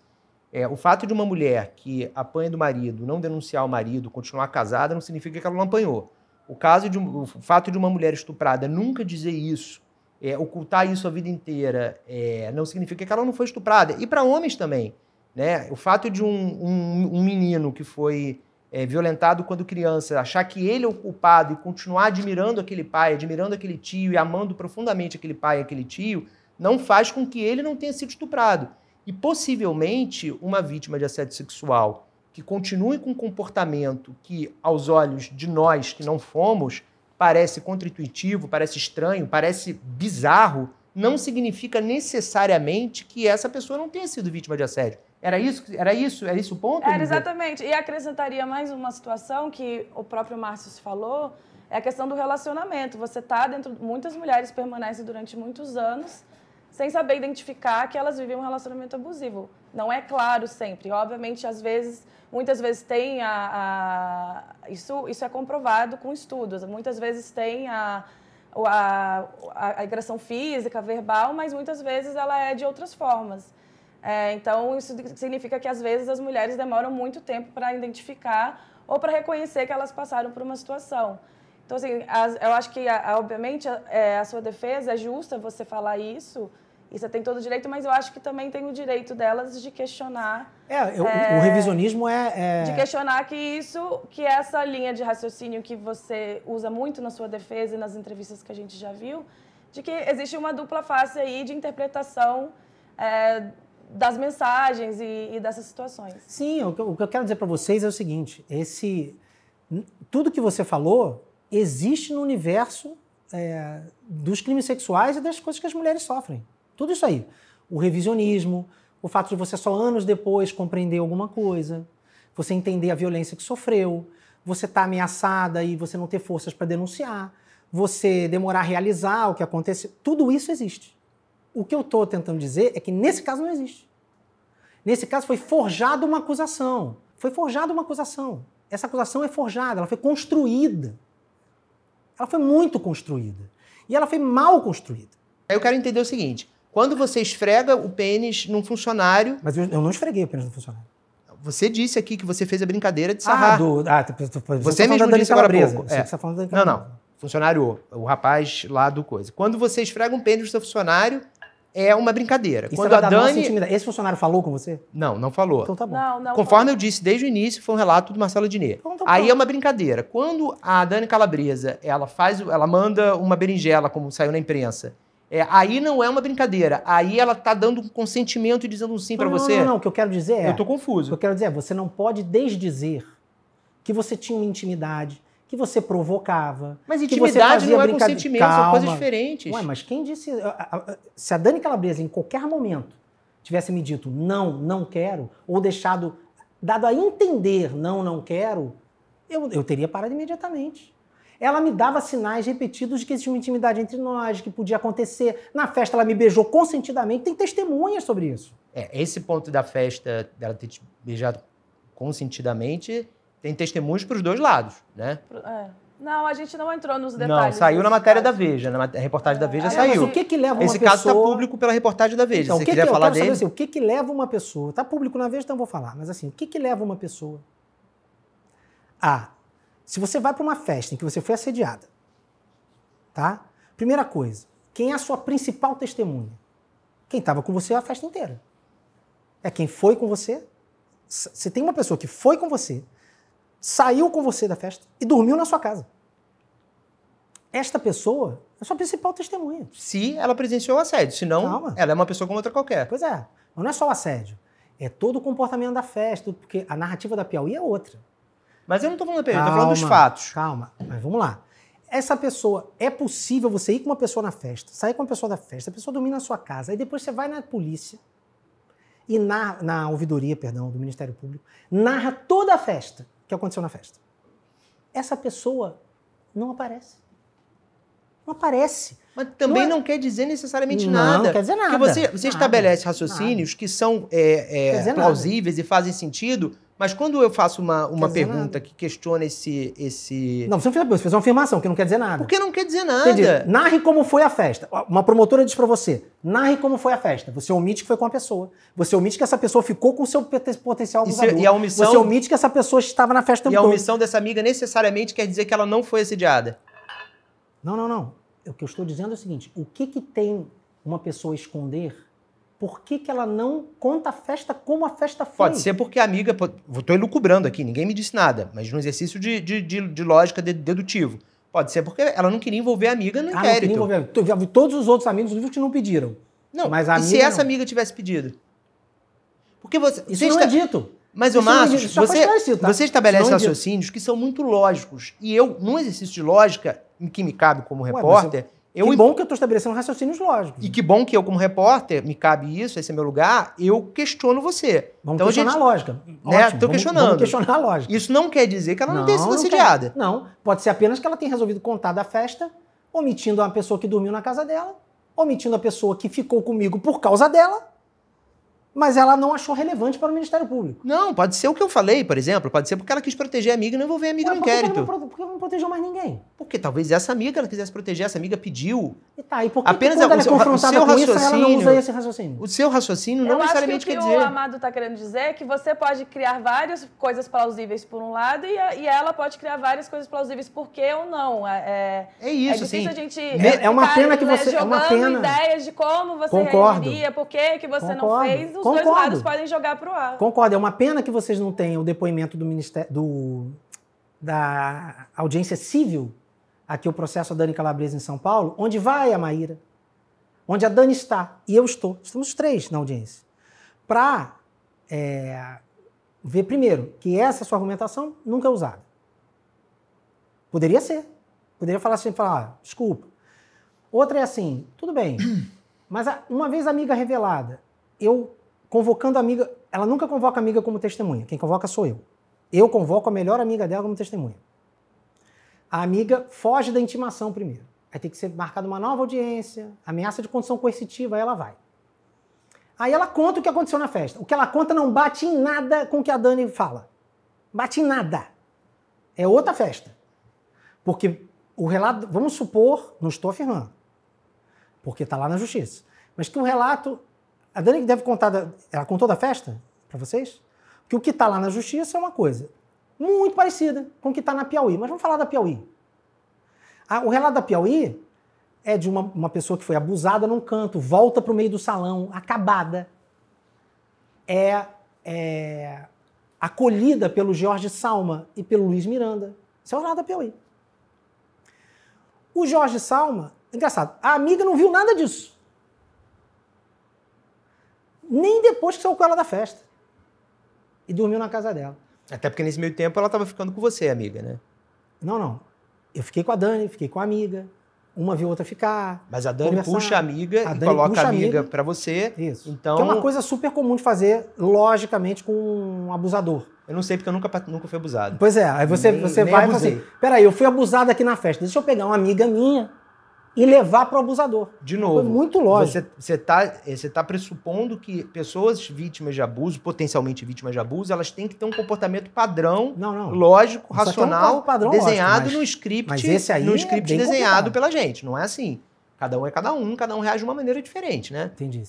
É, o fato de uma mulher que apanha do marido, não denunciar o marido, continuar casada, não significa que ela não apanhou. O caso de um, o fato de uma mulher estuprada nunca dizer isso é, ocultar isso a vida inteira é, não significa que ela não foi estuprada. E para homens também. Né? O fato de um, um, um menino que foi é, violentado quando criança achar que ele é o culpado e continuar admirando aquele pai, admirando aquele tio e amando profundamente aquele pai e aquele tio, não faz com que ele não tenha sido estuprado. E possivelmente uma vítima de assédio sexual que continue com um comportamento que, aos olhos de nós que não fomos, parece contraintuitivo, parece estranho, parece bizarro, não significa necessariamente que essa pessoa não tenha sido vítima de assédio. Era isso, era isso, era isso o ponto? Era exatamente. E acrescentaria mais uma situação que o próprio Márcio falou, é a questão do relacionamento. Você está dentro, muitas mulheres permanecem durante muitos anos sem saber identificar que elas vivem um relacionamento abusivo. Não é claro sempre. Obviamente, às vezes muitas vezes tem a, a isso, isso é comprovado com estudos, muitas vezes tem a, a, a, agressão física, verbal, mas muitas vezes ela é de outras formas. É, então, isso significa que às vezes as mulheres demoram muito tempo para identificar ou para reconhecer que elas passaram por uma situação. Então, assim, as, eu acho que, obviamente, a, é, a sua defesa é justa você falar isso, e você tem todo o direito, mas eu acho que também tem o direito delas de questionar. É, eu, é o revisionismo é, é, De questionar que isso, que essa linha de raciocínio que você usa muito na sua defesa e nas entrevistas que a gente já viu, de que existe uma dupla face aí de interpretação é, das mensagens e, e, dessas situações. Sim, o que, eu, o que eu quero dizer para vocês é o seguinte: esse tudo que você falou existe no universo é, dos crimes sexuais e das coisas que as mulheres sofrem. Tudo isso aí. O revisionismo, o fato de você só anos depois compreender alguma coisa, você entender a violência que sofreu, você estar tá ameaçada e você não ter forças para denunciar, você demorar a realizar o que aconteceu. Tudo isso existe. O que eu estou tentando dizer é que nesse caso não existe. Nesse caso foi forjada uma acusação. Foi forjada uma acusação. Essa acusação é forjada, ela foi construída. Ela foi muito construída. E ela foi mal construída. Eu quero entender o seguinte: quando você esfrega o pênis num funcionário. Mas eu, eu não esfreguei o pênis num funcionário. Você disse aqui que você fez a brincadeira de ah, sarrar. Ah, do, ah você, você tá mesmo disse agora há pouco. É. Tá não, não. Funcionário, o rapaz lá do coisa. Quando você esfrega um pênis no seu funcionário, é uma brincadeira. Isso Quando a Dani... Esse funcionário falou com você? Não, não falou. Então tá bom. Não, não, Conforme eu disse desde o início, foi um relato do Marcelo Diné. Então, tá Aí é uma brincadeira. Quando a Dani Calabresa, ela faz, ela manda uma berinjela, como saiu na imprensa, é, aí não é uma brincadeira. Aí ela está dando um consentimento e dizendo um sim para você. Não, não, não. O que eu quero dizer é. Eu tô confuso. O que eu quero dizer é: você não pode desdizer que você tinha uma intimidade, que você provocava. Mas intimidade não é consentimento, Calma. são coisas diferentes. Ué, mas quem disse. Se a Dani Calabresa, em qualquer momento, tivesse me dito não, não quero, ou deixado. dado a entender não, não quero, eu, eu teria parado imediatamente. Ela me dava sinais repetidos de que existia uma intimidade entre nós, que podia acontecer. Na festa, ela me beijou consentidamente. Tem testemunhas sobre isso. É, esse ponto da festa, dela ter te beijado consentidamente, tem testemunhas para os dois lados, né? É. Não, a gente não entrou nos detalhes. Não, saiu na matéria da Veja, na reportagem da Veja é, saiu. Mas o que que leva uma pessoa Esse caso está público pela reportagem da Veja. Então, Se que quiser que, falar dele. Assim, o que que leva uma pessoa? Está público na Veja, então vou falar. Mas assim, o que que leva uma pessoa a se você vai para uma festa em que você foi assediada, tá? Primeira coisa, quem é a sua principal testemunha? Quem estava com você a festa inteira. É quem foi com você. Você tem uma pessoa que foi com você, saiu com você da festa e dormiu na sua casa. Esta pessoa é a sua principal testemunha. Se ela presenciou o assédio, senão Calma. ela é uma pessoa como outra qualquer. Pois é. Mas não é só o assédio. É todo o comportamento da festa, porque a narrativa da Piauí é outra. Mas eu não estou falando da pergunta, eu tô falando dos fatos. Calma, mas vamos lá. Essa pessoa, é possível você ir com uma pessoa na festa, sair com uma pessoa da festa, a pessoa dormir na sua casa, aí depois você vai na polícia e na, na ouvidoria, perdão, do Ministério Público, narra toda a festa que aconteceu na festa. Essa pessoa não aparece. Não aparece. Mas também não, é- não quer dizer necessariamente não, nada. Não quer dizer nada. Porque você, você nada, estabelece raciocínios nada. que são é, é, plausíveis nada. e fazem sentido mas quando eu faço uma, uma pergunta nada. que questiona esse, esse. Não, você não fez, você fez uma afirmação que não quer dizer nada. Porque não quer dizer nada. Entendi. Narre como foi a festa. Uma promotora diz para você: narre como foi a festa. Você omite que foi com a pessoa. Você omite que essa pessoa ficou com o seu potencial é- abusador. Isso, e a omissão... Você omite que essa pessoa estava na festa E a omissão todo. dessa amiga necessariamente quer dizer que ela não foi assediada. Não, não, não. O que eu estou dizendo é o seguinte: o que, que tem uma pessoa esconder por que, que ela não conta a festa como a festa foi? Pode ser porque a amiga. Estou elucubrando aqui, ninguém me disse nada, mas no exercício de, de, de, de lógica de, dedutivo. Pode ser porque ela não queria envolver a amiga no ah, inquérito. Não queria envolver. Todos os outros amigos do livro que não pediram. Não, mas a e se essa não. amiga tivesse pedido? Porque você. Isso você não está... é dito. Mas, o é Márcio, é você, tá? você estabelece é raciocínios é que são muito lógicos. E eu, num exercício de lógica, em que me cabe como Ué, repórter, eu, que bom que eu estou estabelecendo raciocínios lógicos. E que bom que eu, como repórter, me cabe isso, esse é meu lugar, eu questiono você. Vamos então, questionar gente, a lógica. Estou né, vamos, questionando. Vamos questionar a lógica. Isso não quer dizer que ela não, não tenha sido assediada. Não, não, pode ser apenas que ela tenha resolvido contar da festa, omitindo a pessoa que dormiu na casa dela, omitindo a pessoa que ficou comigo por causa dela, mas ela não achou relevante para o Ministério Público. Não, pode ser o que eu falei, por exemplo, pode ser porque ela quis proteger a amiga e não envolver a amiga Ué, no inquérito. Por que, não protegeu mais ninguém? Porque talvez essa amiga ela quisesse proteger, essa amiga pediu. E tá, e por que Apenas quando a, ela é confrontada o seu, com isso, ela não usa esse raciocínio? O seu raciocínio não eu necessariamente que quer dizer... o que o Amado está querendo dizer é que você pode criar várias coisas plausíveis por um lado e, a, e ela pode criar várias coisas plausíveis por ou não. É, é, é isso, é difícil sim. a gente... É, é uma pena que né, você... Né, é uma pena. ideias de como você Concordo. reagiria, por que, que você Concordo. não fez, Concordo. dois lados podem jogar para o ar. Concordo. É uma pena que vocês não tenham o depoimento do Ministério do, da audiência civil, aqui o processo da Dani Calabresa em São Paulo, onde vai a Maíra, onde a Dani está e eu estou. Estamos três na audiência. Para é, ver, primeiro, que essa sua argumentação nunca é usada. Poderia ser. Poderia falar assim, falar, ah, desculpa. Outra é assim, tudo bem, mas uma vez amiga revelada, eu convocando a amiga. Ela nunca convoca a amiga como testemunha. Quem convoca sou eu. Eu convoco a melhor amiga dela como testemunha. A amiga foge da intimação primeiro. Aí tem que ser marcada uma nova audiência, ameaça de condição coercitiva, aí ela vai. Aí ela conta o que aconteceu na festa. O que ela conta não bate em nada com o que a Dani fala. Bate em nada. É outra festa. Porque o relato, vamos supor, não estou afirmando, porque está lá na justiça, mas que o relato a Dani deve contar, da, ela contou da festa para vocês? Que o que está lá na justiça é uma coisa muito parecida com o que está na Piauí. Mas vamos falar da Piauí. Ah, o relato da Piauí é de uma, uma pessoa que foi abusada num canto, volta para o meio do salão, acabada. É, é, acolhida pelo Jorge Salma e pelo Luiz Miranda. Isso é o relato da Piauí. O Jorge Salma, engraçado, a amiga não viu nada disso nem depois que saiu com ela da festa. E dormiu na casa dela. Até porque nesse meio tempo ela estava ficando com você, amiga, né? Não, não. Eu fiquei com a Dani, fiquei com a amiga. Uma viu outra ficar. Mas a Dani conversar. puxa a amiga a e coloca a amiga, amiga para você. Isso. Então... Que é uma coisa super comum de fazer, logicamente, com um abusador. Eu não sei porque eu nunca, nunca fui abusado. Pois é, aí você, nem, você nem vai abusei. e fala assim: peraí, eu fui abusado aqui na festa, deixa eu pegar uma amiga minha e levar para o abusador. De novo. Foi muito lógico. Você está eh, você tá pressupondo que pessoas vítimas de abuso, potencialmente vítimas de abuso, elas têm que ter um comportamento padrão, não, não. lógico, Isso racional, é um padrão desenhado lógico, mas, no script, mas esse aí no é script é desenhado complicado. pela gente. Não é assim. Cada um é cada um, cada um reage de uma maneira diferente, né? Entendi.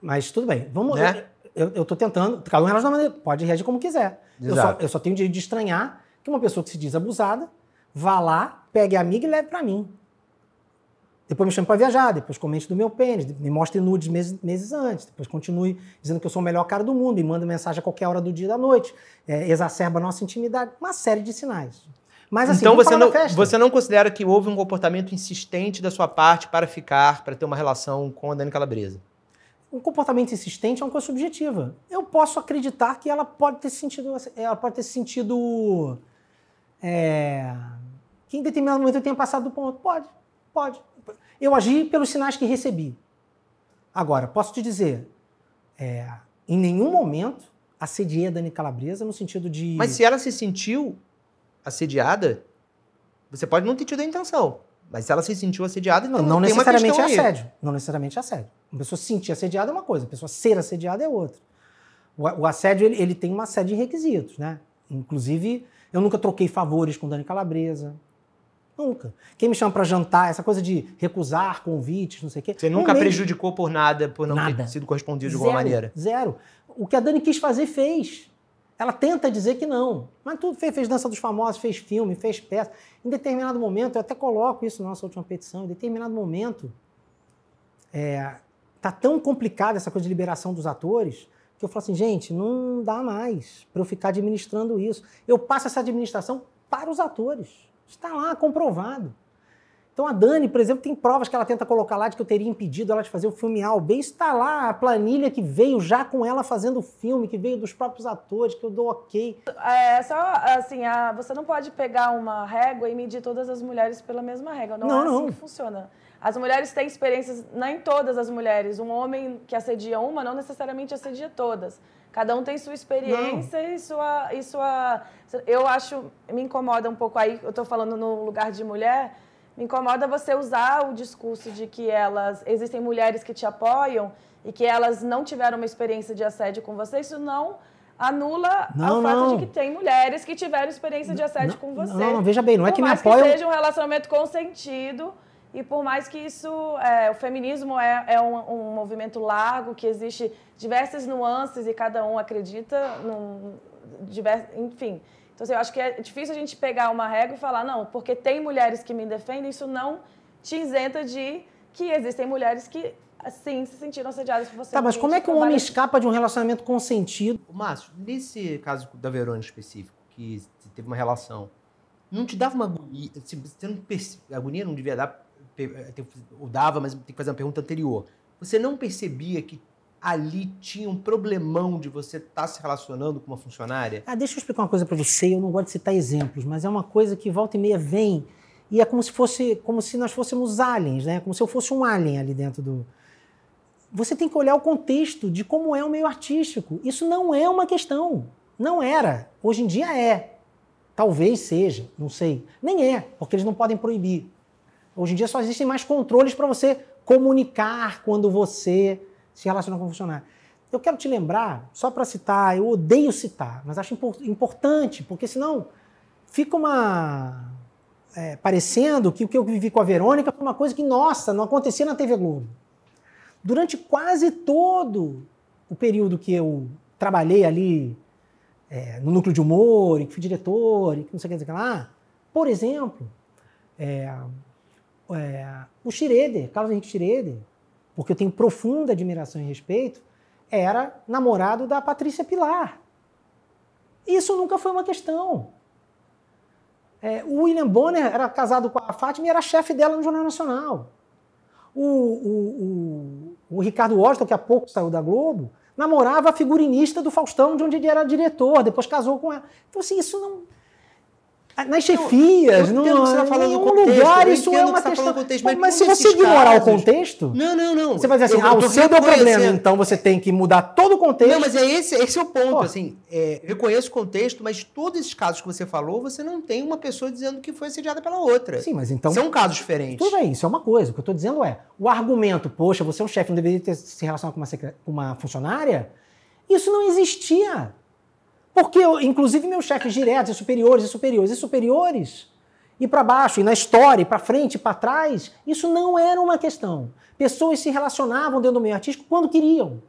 Mas tudo bem. Vamos. Né? Eu, estou tentando. Cada um reage de uma maneira. Pode reagir como quiser. Eu só, eu só tenho o direito de estranhar que uma pessoa que se diz abusada vá lá, pegue a amiga e leve para mim. Depois me chame para viajar, depois comente do meu pênis, me mostre nudes meses, meses, antes, depois continue dizendo que eu sou o melhor cara do mundo, e manda mensagem a qualquer hora do dia e da noite, é, exacerba a nossa intimidade, uma série de sinais. Mas assim, então você não, você não considera que houve um comportamento insistente da sua parte para ficar, para ter uma relação com a Dani Calabresa? Um comportamento insistente é uma coisa subjetiva. Eu posso acreditar que ela pode ter sentido, ela pode ter sentido é, que em determinado momento eu tenha passado do ponto. Pode, pode. Eu agi pelos sinais que recebi. Agora, posso te dizer, é, em nenhum momento assediei a Dani Calabresa no sentido de. Mas se ela se sentiu assediada, você pode não ter tido a intenção. Mas se ela se sentiu assediada, então não, não necessariamente é assédio. Aí. Não necessariamente é assédio. Uma pessoa se sentir assediada é uma coisa, a pessoa ser assediada é outra. O, o assédio ele, ele, tem uma série de requisitos, né? Inclusive, eu nunca troquei favores com Dani Calabresa. Nunca. Quem me chama para jantar, essa coisa de recusar convites, não sei o quê. Você nunca prejudicou por nada, por não nada. ter sido correspondido de alguma maneira? Zero. O que a Dani quis fazer, fez. Ela tenta dizer que não. Mas tudo fez, fez dança dos famosos, fez filme, fez peça. Em determinado momento, eu até coloco isso na nossa última petição, em determinado momento, é, tá tão complicada essa coisa de liberação dos atores que eu falo assim, gente, não dá mais para eu ficar administrando isso. Eu passo essa administração para os atores. Está lá, comprovado. Então a Dani, por exemplo, tem provas que ela tenta colocar lá de que eu teria impedido ela de fazer o filme A ou B. Está lá a planilha que veio já com ela fazendo o filme, que veio dos próprios atores, que eu dou ok. É só assim, a, você não pode pegar uma régua e medir todas as mulheres pela mesma régua. Não, não é assim não. que funciona. As mulheres têm experiências, nem todas as mulheres. Um homem que assedia uma não necessariamente assedia todas. Cada um tem sua experiência e sua, e sua. Eu acho. Me incomoda um pouco aí, eu estou falando no lugar de mulher. Me incomoda você usar o discurso de que elas. Existem mulheres que te apoiam e que elas não tiveram uma experiência de assédio com você. Isso não anula não, o fato não. de que tem mulheres que tiveram experiência de assédio não, com você. Não, não, veja bem, não é que me apoiam. Que seja um relacionamento consentido. E por mais que isso, é, o feminismo é, é um, um, movimento largo, que existe diversas nuances e cada um acredita, num, enfim. Então, assim, eu acho que é difícil a gente pegar uma regra e falar, não, porque tem mulheres que me defendem, isso não te isenta de que existem mulheres que, assim, se sentiram assediadas por você. Tá, mas como é que um homem escapa de um relacionamento consentido? Márcio, nesse caso da Verônica específico, que teve uma relação, não te dava uma agonia, você não, agonia não devia dar eh, o dava, mas tem que fazer uma pergunta anterior. Você não percebia que ali tinha um problemão de você estar tá se relacionando com uma funcionária? Ah, deixa eu explicar uma coisa para você. Eu não gosto de citar exemplos, mas é uma coisa que volta e meia vem e é como se fosse, como se nós fôssemos aliens, né? Como se eu fosse um alien ali dentro do. Você tem que olhar o contexto de como é o meio artístico. Isso não é uma questão. Não era. Hoje em dia é. Talvez seja, não sei. Nem é, porque eles não podem proibir. Hoje em dia só existem mais controles para você comunicar quando você se relaciona com o funcionário. Eu quero te lembrar, só para citar, eu odeio citar, mas acho importante, porque senão fica uma. É, parecendo que o que eu vivi com a Verônica foi uma coisa que, nossa, não acontecia na TV Globo. Durante quase todo o período que eu trabalhei ali é, no núcleo de humor, e que fui diretor, e que não sei o que lá, por exemplo, é, é, o Schroeder, Carlos Henrique Schroeder, porque eu tenho profunda admiração e respeito, era namorado da Patrícia Pilar. Isso nunca foi uma questão. É, o William Bonner era casado com a Fátima e era chefe dela no Jornal Nacional. O, o, o, o Ricardo Washington, que há pouco saiu da Globo, namorava a figurinista do Faustão, de onde ele era diretor, depois casou com ela. Então, assim, isso não, ah, Nas chefias, não, não, você tá é falando em contexto, lugar, isso é uma tá questão. Tá contexto, mas, mas se é você ignorar casos... o contexto. Não, não, não. Você vai dizer assim, eu, ah, o seu é o problema, então você tem que mudar todo o contexto. Não, mas é esse, esse é o ponto, Pô. assim. É, reconheço o contexto, mas todos esses casos que você falou, você não tem uma pessoa dizendo que foi assediada pela outra. Sim, mas então. São casos diferentes. Tudo bem, isso é uma coisa. O que eu estou dizendo é: o argumento, poxa, você é um chefe, não deveria ter se relacionado com uma, com uma funcionária, isso não existia. Porque, eu, inclusive, meus chefes diretos e superiores e superiores e superiores, e para baixo, e na história, e para frente, e para trás, isso não era uma questão. Pessoas se relacionavam dentro do meio artístico quando queriam,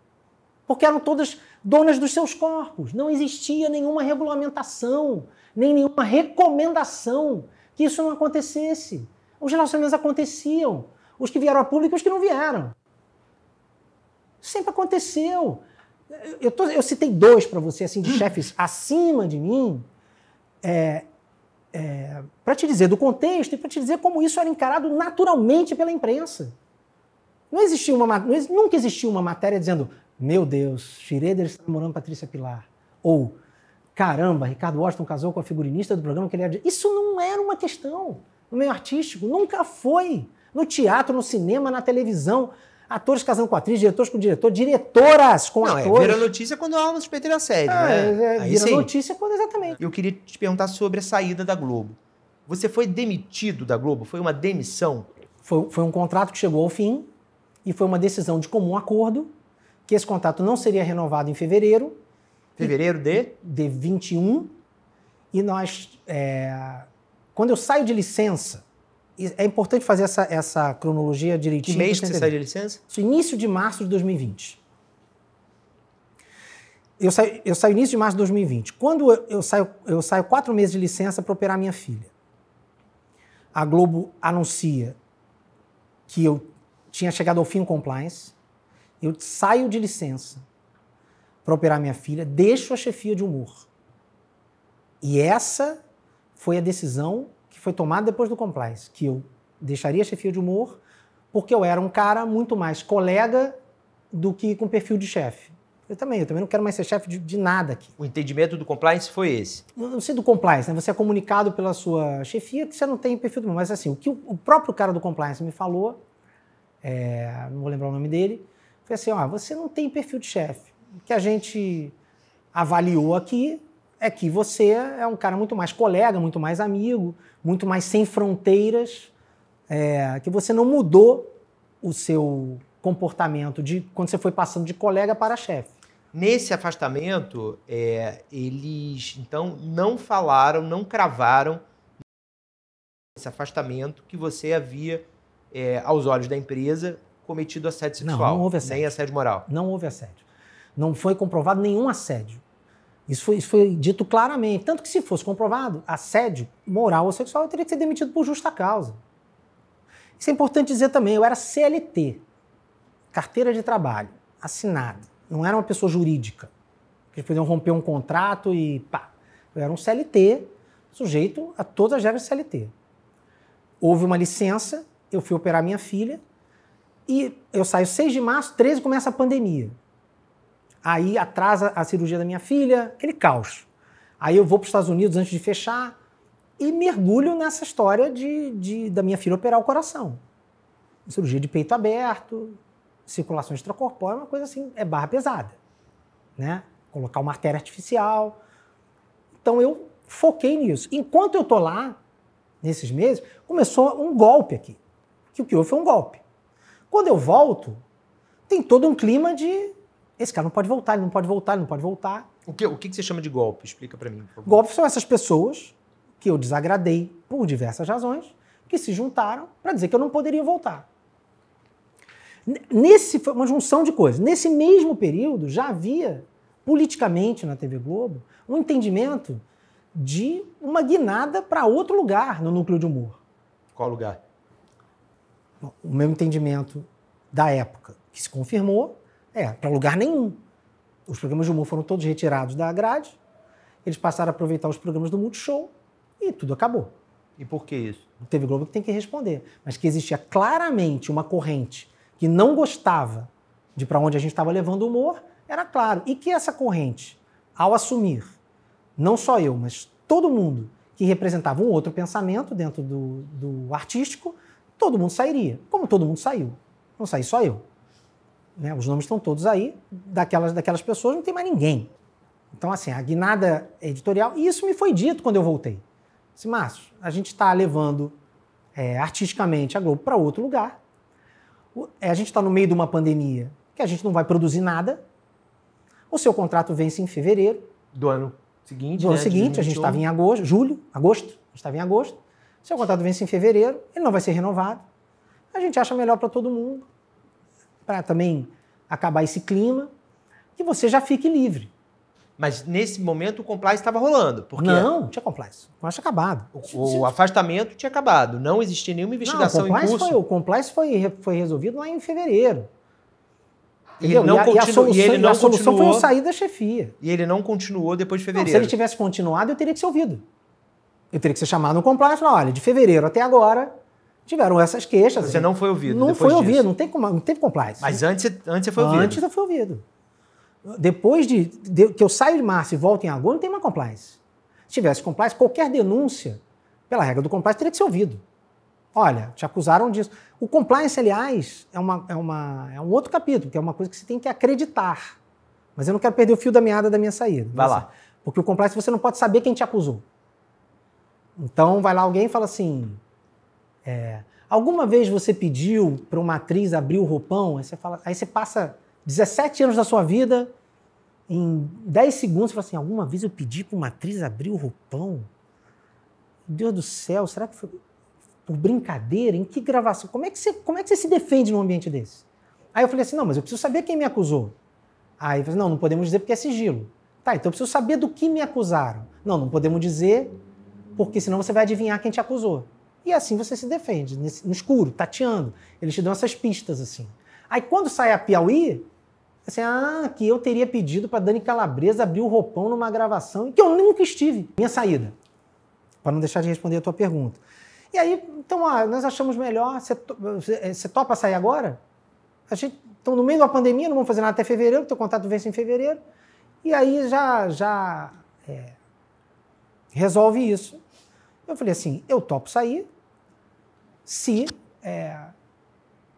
porque eram todas donas dos seus corpos. Não existia nenhuma regulamentação, nem nenhuma recomendação que isso não acontecesse. Os relacionamentos aconteciam, os que vieram a público e os que não vieram. Sempre aconteceu. Eu, tô, eu citei dois para você, assim, de hum. chefes acima de mim, é, é, para te dizer do contexto e para te dizer como isso era encarado naturalmente pela imprensa. Não existia uma, nunca existiu uma matéria dizendo, meu Deus, Schroeder está namorando Patrícia Pilar. Ou, caramba, Ricardo Washington casou com a figurinista do programa que ele era. Isso não era uma questão no meio artístico, nunca foi. No teatro, no cinema, na televisão, atores casando com atriz, diretores com diretor, diretoras com não, é, atores. É, vira notícia quando há uma suspeita de assédio, ah, né? É, é, Aí vira sim. notícia quando exatamente. Eu queria te perguntar sobre a saída da Globo. Você foi demitido da Globo? Foi uma demissão? Foi, foi um contrato que chegou ao fim e foi uma decisão de comum acordo que esse contrato não seria renovado em fevereiro. Fevereiro de? De 21. E nós. É, quando eu saio de licença, é importante fazer essa, essa cronologia direitinho. Que mês que você sai de licença? Isso, início de março de 2020. Eu saio, eu saio início de março de 2020. Quando eu, eu, saio, eu saio quatro meses de licença para operar minha filha. A Globo anuncia que eu tinha chegado ao fim compliance. Eu saio de licença para operar minha filha, deixo a chefia de humor. E essa foi a decisão que foi tomada depois do compliance, que eu deixaria a chefia de humor porque eu era um cara muito mais colega do que com perfil de chefe. Eu também, eu também não quero mais ser chefe de, de, nada aqui. O entendimento do compliance foi esse? não sei do compliance, né? Você é comunicado pela sua chefia que você não tem perfil de humor. Mas assim, o que o, o próprio cara do compliance me falou, é, não vou lembrar o nome dele, foi assim, ó, você não tem perfil de chefe. O que a gente avaliou aqui é que você é um cara muito mais colega, muito mais amigo, muito mais sem fronteiras, é, que você não mudou o seu comportamento de quando você foi passando de colega para chefe. Nesse afastamento, é, eles então não falaram, não cravaram esse afastamento que você havia, é, aos olhos da empresa, cometido assédio sexual. Não, não houve assédio. Nem assédio moral. Não houve assédio. Não foi comprovado nenhum assédio. Isso foi, isso foi dito claramente. Tanto que, se fosse comprovado assédio moral ou sexual, eu teria que ser demitido por justa causa. Isso é importante dizer também. Eu era CLT, carteira de trabalho, assinada. Não era uma pessoa jurídica. que podiam romper um contrato e pá. Eu era um CLT, sujeito a todas as regras CLT. Houve uma licença, eu fui operar minha filha, e eu saio 6 de março, 13 começa a pandemia. Aí atrasa a cirurgia da minha filha, aquele caos. Aí eu vou para os Estados Unidos antes de fechar e mergulho nessa história de, de da minha filha operar o coração. Cirurgia de peito aberto, circulação extracorpórea, uma coisa assim, é barra pesada. Né? Colocar uma artéria artificial. Então eu foquei nisso. Enquanto eu estou lá, nesses meses, começou um golpe aqui. Que o que houve foi um golpe. Quando eu volto, tem todo um clima de esse cara não pode voltar, ele não pode voltar, ele não pode voltar. O que, o que você chama de golpe? Explica para mim. Golpe são essas pessoas que eu desagradei por diversas razões, que se juntaram para dizer que eu não poderia voltar. Nesse foi uma junção de coisas. Nesse mesmo período já havia politicamente na TV Globo um entendimento de uma guinada para outro lugar no núcleo de humor. Qual lugar? Bom, o meu entendimento da época que se confirmou é, para lugar nenhum. Os programas de humor foram todos retirados da grade, eles passaram a aproveitar os programas do Multishow e tudo acabou. E por que isso? O TV Globo tem que responder. Mas que existia claramente uma corrente que não gostava de para onde a gente estava levando o humor, era claro. E que essa corrente, ao assumir, não só eu, mas todo mundo que representava um outro pensamento dentro do, do artístico, todo mundo sairia. Como todo mundo saiu. Não saí só eu. Né? Os nomes estão todos aí, daquelas, daquelas pessoas não tem mais ninguém. Então, assim, a guinada editorial, e isso me foi dito quando eu voltei. Disse, Márcio, a gente está levando é, artisticamente a Globo para outro lugar. O, é, a gente está no meio de uma pandemia que a gente não vai produzir nada. O seu contrato vence em fevereiro. Do ano seguinte. Do ano né? seguinte, a gente estava em agosto, julho, agosto, a gente estava em agosto. Seu contrato vence em fevereiro, ele não vai ser renovado. A gente acha melhor para todo mundo para também acabar esse clima, e você já fique livre. Mas nesse momento o compliance estava rolando. Porque... Não, tinha compliance. O compliance acabado. O, o, afastamento tinha acabado. Não existia nenhuma investigação não, em curso. Foi, o compliance foi, foi resolvido lá em fevereiro. Ele não e, a, continu... e, a solução, e ele não a solução continuou... foi eu sair da chefia. E ele não continuou depois de fevereiro. Não, se ele tivesse continuado, eu teria que ser ouvido. Eu teria que ser chamado no compliance e falar, olha, de fevereiro até agora, tiveram essas queixas. Assim. Você não foi ouvido. Não foi ouvido, não, tem, não teve compliance. Mas antes, antes você foi ouvido. Antes eu fui ouvido. Depois de, de, que eu saio de março e volto em agosto, não tem mais compliance. Se tivesse compliance, qualquer denúncia, pela regra do compliance, teria que ser ouvido. Olha, te acusaram disso. O compliance, aliás, é, uma, é, uma, é um outro capítulo, que é uma coisa que você tem que acreditar. Mas eu não quero perder o fio da meada da minha saída. Vai lá. Porque o compliance você não pode saber quem te acusou. Então vai lá alguém e fala assim: é, alguma vez você pediu para uma atriz abrir o roupão, aí você, fala, aí você passa 17 anos da sua vida, em 10 segundos, você fala assim, alguma vez eu pedi para uma atriz abrir o roupão? Deus do céu, será que foi por brincadeira? Em que gravação? Como é que você, como é que você se defende num ambiente desse? Aí eu falei assim, não, mas eu preciso saber quem me acusou. Aí eu assim, não, não podemos dizer porque é sigilo. Tá, então eu preciso saber do que me acusaram. Não, não podemos dizer porque senão você vai adivinhar quem te acusou. E assim você se defende, no escuro, tateando. Eles te dão essas pistas, assim. Aí quando sai a Piauí, assim, ah, que eu teria pedido para Dani Calabresa abrir o roupão numa gravação que eu nunca estive. Minha saída. Para não deixar de responder a tua pergunta. E aí, então, ah, nós achamos melhor, eh, você topa sair agora? A gente, então, no meio da pandemia, não vamos fazer nada até fevereiro, teu contrato vence em fevereiro. E aí já, já é, resolve isso. Eu falei assim, eu topo sair, se é,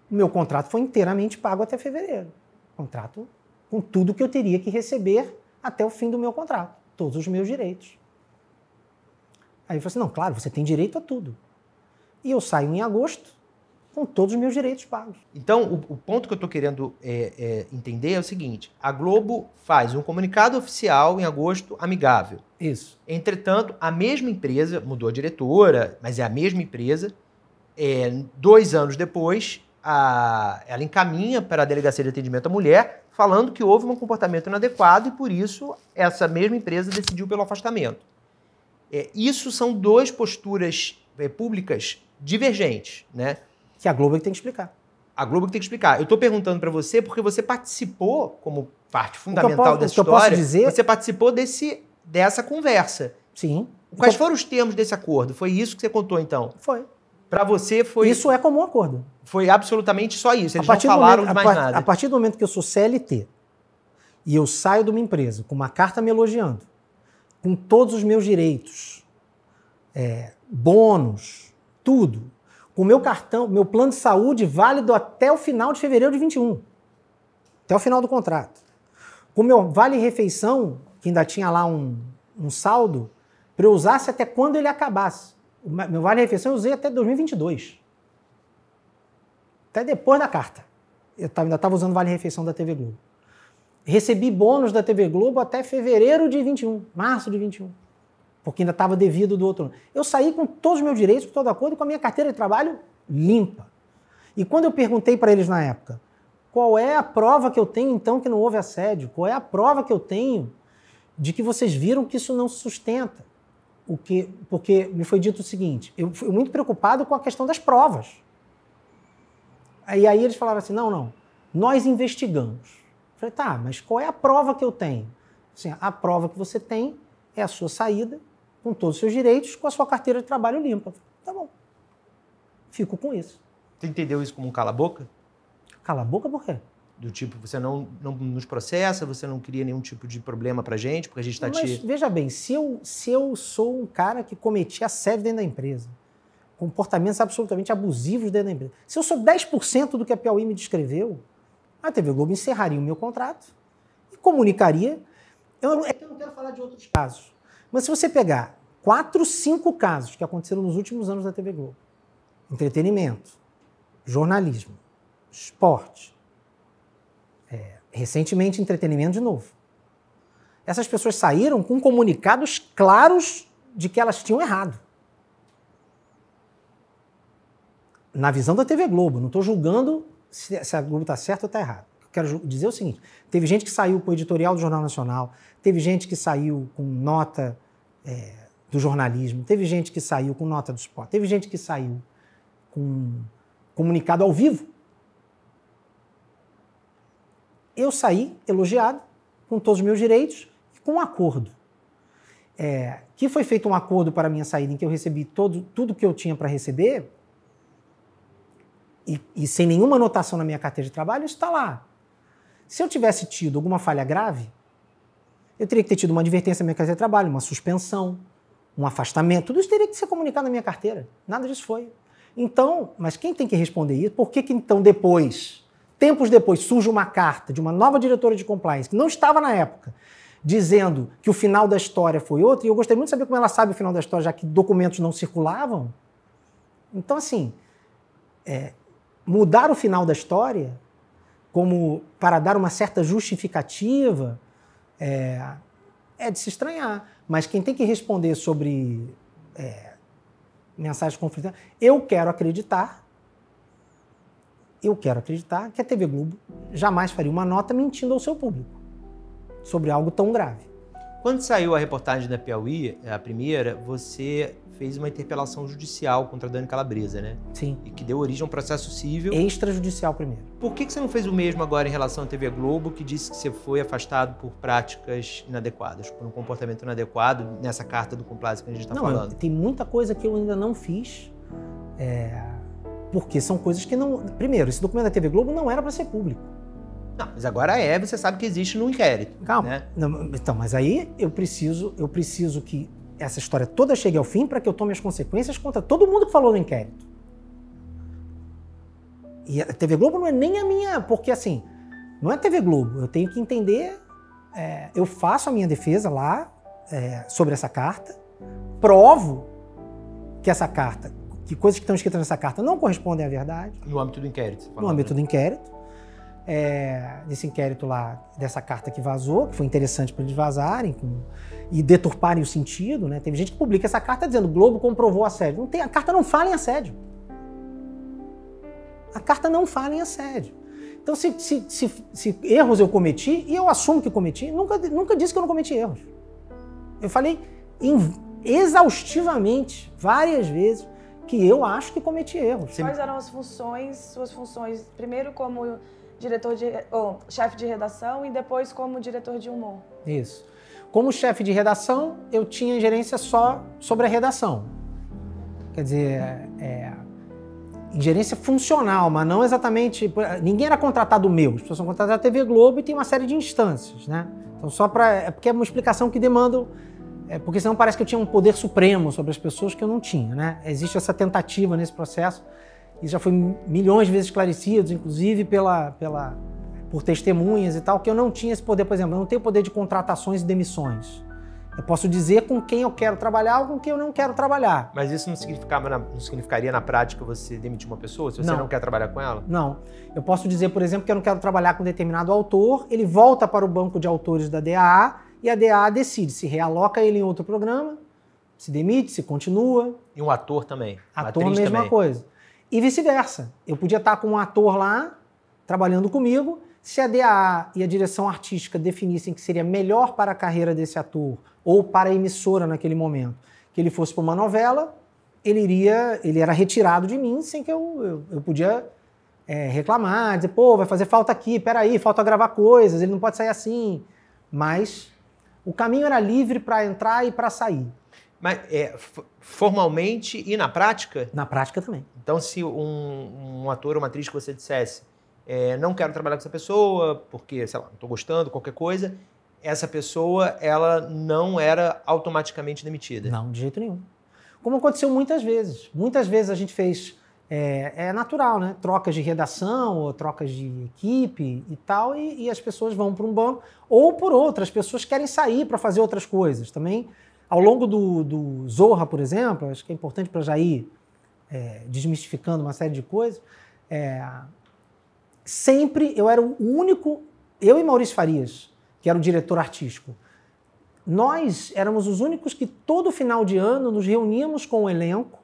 o meu contrato foi inteiramente pago até fevereiro. Contrato com tudo que eu teria que receber até o fim do meu contrato, todos os meus direitos. Aí eu falei assim, não, claro, você tem direito a tudo. E eu saio em agosto com todos os meus direitos pagos. Então, o, o ponto que eu estou querendo é, é, entender é o seguinte, a Globo faz um comunicado oficial em agosto amigável. Isso. Entretanto, a mesma empresa, mudou a diretora, mas é a mesma empresa, é, dois anos depois, a, ela encaminha para a Delegacia de Atendimento à Mulher, falando que houve um comportamento inadequado e, por isso, essa mesma empresa decidiu pelo afastamento. É, isso são duas posturas é, públicas divergentes, né? Que a Globo é tem que explicar. A Globo é tem que explicar. Eu estou perguntando para você porque você participou, como parte fundamental dessa história, dizer... você participou desse, dessa conversa. Sim. Quais foram os termos desse acordo? Foi isso que você contou, então? Foi. Para você foi. Isso é comum acordo. Foi absolutamente só isso. Eles não falaram momento, mais nada. A partir do momento que eu sou CLT e eu saio de uma empresa com uma carta me elogiando, com todos os meus direitos, é, bônus, tudo, com meu cartão, meu plano de saúde válido até o final de fevereiro de 21. Até o final do contrato. Com meu vale-refeição, que ainda tinha lá um, um saldo, para eu usasse até quando ele acabasse meu vale-refeição eu usei até 2022. Até depois da carta. Eu ainda estava usando vale-refeição da TV Globo. Recebi bônus da TV Globo até fevereiro de 21, março de 21. Porque ainda estava devido do outro ano. Eu saí com todos os meus direitos, com todo acordo, com a minha carteira de trabalho limpa. E quando eu perguntei para eles na época, qual é a prova que eu tenho então que não houve assédio? Qual é a prova que eu tenho de que vocês viram que isso não se sustenta? o que, porque me foi dito o seguinte: eu fui muito preocupado com a questão das provas. E aí eles falaram assim: não, não, nós investigamos. Eu falei, tá, mas qual é a prova que eu tenho? Assim, a prova que você tem é a sua saída, com todos os seus direitos, com a sua carteira de trabalho limpa. Falei, tá bom. Fico com isso. Você entendeu isso como um cala-boca? Cala-boca por quê? do tipo, você não, não nos processa, você não cria nenhum tipo de problema para gente, porque a gente está te... veja bem, se eu, se eu sou um cara que cometi assédio dentro da empresa, comportamentos absolutamente abusivos dentro da empresa, se eu sou 10% do que a Piauí me descreveu, a TV Globo encerraria o meu contrato e comunicaria... Eu, é que eu não quero falar de outros casos, mas se você pegar quatro, cinco casos que aconteceram nos últimos anos da TV Globo, entretenimento, jornalismo, esporte, Recentemente, entretenimento de novo. Essas pessoas saíram com comunicados claros de que elas tinham errado. Na visão da TV Globo, não estou julgando se, a Globo está certa ou está errada. Quero dizer é o seguinte: teve gente que saiu com o editorial do Jornal Nacional, teve gente que saiu com nota é, do jornalismo, teve gente que saiu com nota do esporte, teve gente que saiu com comunicado ao vivo eu saí elogiado, com todos os meus direitos e com um acordo. É, que foi feito um acordo para a minha saída em que eu recebi todo, tudo que eu tinha para receber e, e, sem nenhuma anotação na minha carteira de trabalho, isso está lá. Se eu tivesse tido alguma falha grave, eu teria que ter tido uma advertência na minha carteira de trabalho, uma suspensão, um afastamento, tudo isso teria que ser comunicado na minha carteira. Nada disso foi. Então, mas quem tem que responder isso? Por que, que então depois Tempos depois surge uma carta de uma nova diretora de compliance, que não estava na época, dizendo que o final da história foi outro, e eu gostaria muito de saber como ela sabe o final da história, já que documentos não circulavam. Então, assim, é, mudar o final da história como para dar uma certa justificativa é, é de se estranhar. Mas quem tem que responder sobre é, mensagens conflitantes, eu quero acreditar eu quero acreditar que a TV Globo jamais faria uma nota mentindo ao seu público sobre algo tão grave. Quando saiu a reportagem da Piauí, a primeira, você fez uma interpelação judicial contra a Dani Calabresa, né? Sim. E que deu origem a um processo civil. Extrajudicial primeiro. Por que, você não fez o mesmo agora em relação à TV Globo, que disse que você foi afastado por práticas inadequadas, por um comportamento inadequado nessa carta do Compliance que a gente está falando? Tem muita coisa que eu ainda não fiz. É porque são coisas que não. Primeiro, esse documento da TV Globo não era para ser público. Não, mas agora é, você sabe que existe no inquérito. Calma. Né? Não, então, mas aí eu preciso, eu preciso que essa história toda chegue ao fim para que eu tome as consequências contra todo mundo que falou no inquérito. E a TV Globo não é nem a minha, porque assim, não é TV Globo. Eu tenho que entender. É, eu faço a minha defesa lá é, sobre essa carta, provo que essa carta que coisas que estão escritas nessa carta não correspondem à verdade. No âmbito do inquérito. Tá no âmbito né? do inquérito. É, desse inquérito lá, dessa carta que vazou, que foi interessante para eles vazarem com, e deturparem o sentido. Né? Teve gente que publica essa carta dizendo o Globo comprovou assédio. Não tem, a carta não fala em assédio. A carta não fala em assédio. Então, se, se, se, se erros eu cometi, e eu assumo que cometi, nunca, nunca disse que eu não cometi erros. Eu falei em, exaustivamente, várias vezes, que eu acho que cometi erros. Quais eram as funções, suas funções, primeiro como diretor de ou chefe de redação e depois como diretor de humor? Isso. Como chefe de redação, eu tinha gerência só sobre a redação. Quer dizer, é, ingerência é, funcional, mas não exatamente. Ninguém era contratado meu, as pessoas são contratadas da TV Globo e tem uma série de instâncias, né? Então, só para. É porque é uma explicação que demanda é, porque senão parece que eu tinha um poder supremo sobre as pessoas que eu não tinha, né? Existe essa tentativa nesse processo, e já foi milhões de vezes esclarecido, inclusive pela, pela, por testemunhas e tal, que eu não tinha esse poder, por exemplo, eu não tenho poder de contratações e demissões. Eu posso dizer com quem eu quero trabalhar ou com quem eu não quero trabalhar. Mas isso não, significava na, não significaria na prática você demitir uma pessoa se você não. não. quer trabalhar com ela? Não. Eu posso dizer, por exemplo, que eu não quero trabalhar com determinado autor, ele volta para o banco de autores da DAA e a DA decide se realoca ele em outro programa, se demite, se continua. E um ator também. Ator, a mesma também. coisa. E vice-versa. Eu podia estar com um ator lá, trabalhando comigo, se a DA e a direção artística definissem que seria melhor para a carreira desse ator ou para a emissora naquele momento, que ele fosse para uma novela, ele iria, ele era retirado de mim sem que eu, eu, eu podia é, reclamar, dizer, pô, vai fazer falta aqui, peraí, falta gravar coisas, ele não pode sair assim. Mas o caminho era livre para entrar e para sair. Mas é, formalmente e na prática? Na prática também. Então, se um, um ator ou uma atriz que você dissesse, é, não quero trabalhar com essa pessoa, porque, sei lá, não estou gostando, qualquer coisa, essa pessoa, ela não era automaticamente demitida? Não, de jeito nenhum. Como aconteceu muitas vezes. Muitas vezes a gente fez é, é, natural, né? Trocas de redação ou trocas de equipe e tal, e, e as pessoas vão para um banco ou por outras pessoas querem sair para fazer outras coisas também. Ao longo do, do Zorra, por exemplo, acho que é importante para já ir é, desmistificando uma série de coisas. É, sempre eu era o único, eu e Maurício Farias, que era o diretor artístico, nós éramos os únicos que todo final de ano nos reuníamos com o elenco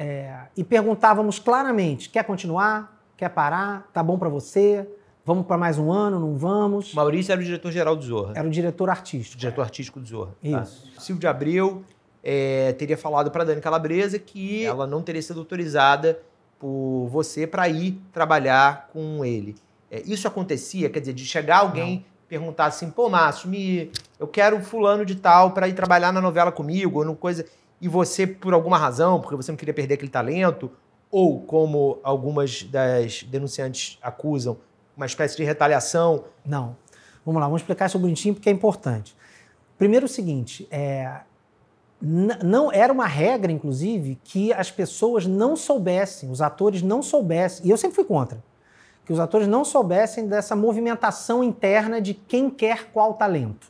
é, e perguntávamos claramente: quer continuar? Quer parar? Tá bom para você? Vamos para mais um ano? Não vamos? Maurício era o diretor-geral do Zorra. Era o diretor artístico. Diretor artístico do Zorra. Isso. Tá? Silvio de Abreu é, teria falado para Dani Calabresa que é. ela não teria sido autorizada por você para ir trabalhar com ele. É, isso acontecia, quer dizer, de chegar alguém não. perguntar assim: pô, Márcio, me, eu quero fulano de tal para ir trabalhar na novela comigo, ou no coisa e você, por alguma razão, porque você não queria perder aquele talento, ou como algumas das denunciantes acusam, uma espécie de retaliação? Não. Vamos lá, vamos explicar isso bonitinho porque é importante. Primeiro o seguinte, é, não era uma regra, inclusive, que as pessoas não soubessem, os atores não soubessem, e eu sempre fui contra, que os atores não soubessem dessa movimentação interna de quem quer qual talento.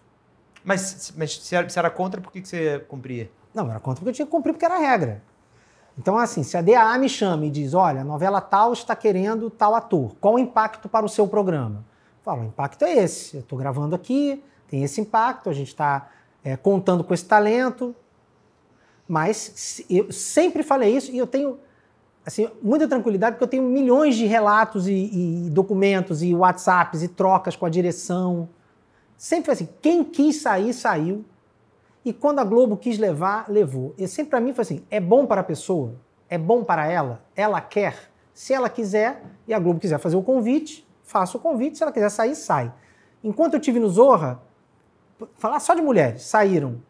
Mas, mas se, era, se era contra, por que, que você cumpria? Não, era contra porque eu tinha que cumprir porque era regra. Então, assim, se a DAA me chama e diz, olha, a novela tal está querendo tal ator, qual o impacto para o seu programa? Eu falo, o impacto é esse. Eu estou gravando aqui, tem esse impacto, a gente está é, eh, contando com esse talento. Mas eu sempre falei isso e eu tenho assim, muita tranquilidade porque eu tenho milhões de relatos e, e documentos e WhatsApps e trocas com a direção. Sempre foi assim, quem quis sair, saiu. E quando a Globo quis levar, levou. E sempre assim, para mim foi assim: é bom para a pessoa? É bom para ela? Ela quer? Se ela quiser e a Globo quiser fazer o convite, faça o convite. Se ela quiser sair, sai. Enquanto eu tive no Zorra, falar só de mulheres, saíram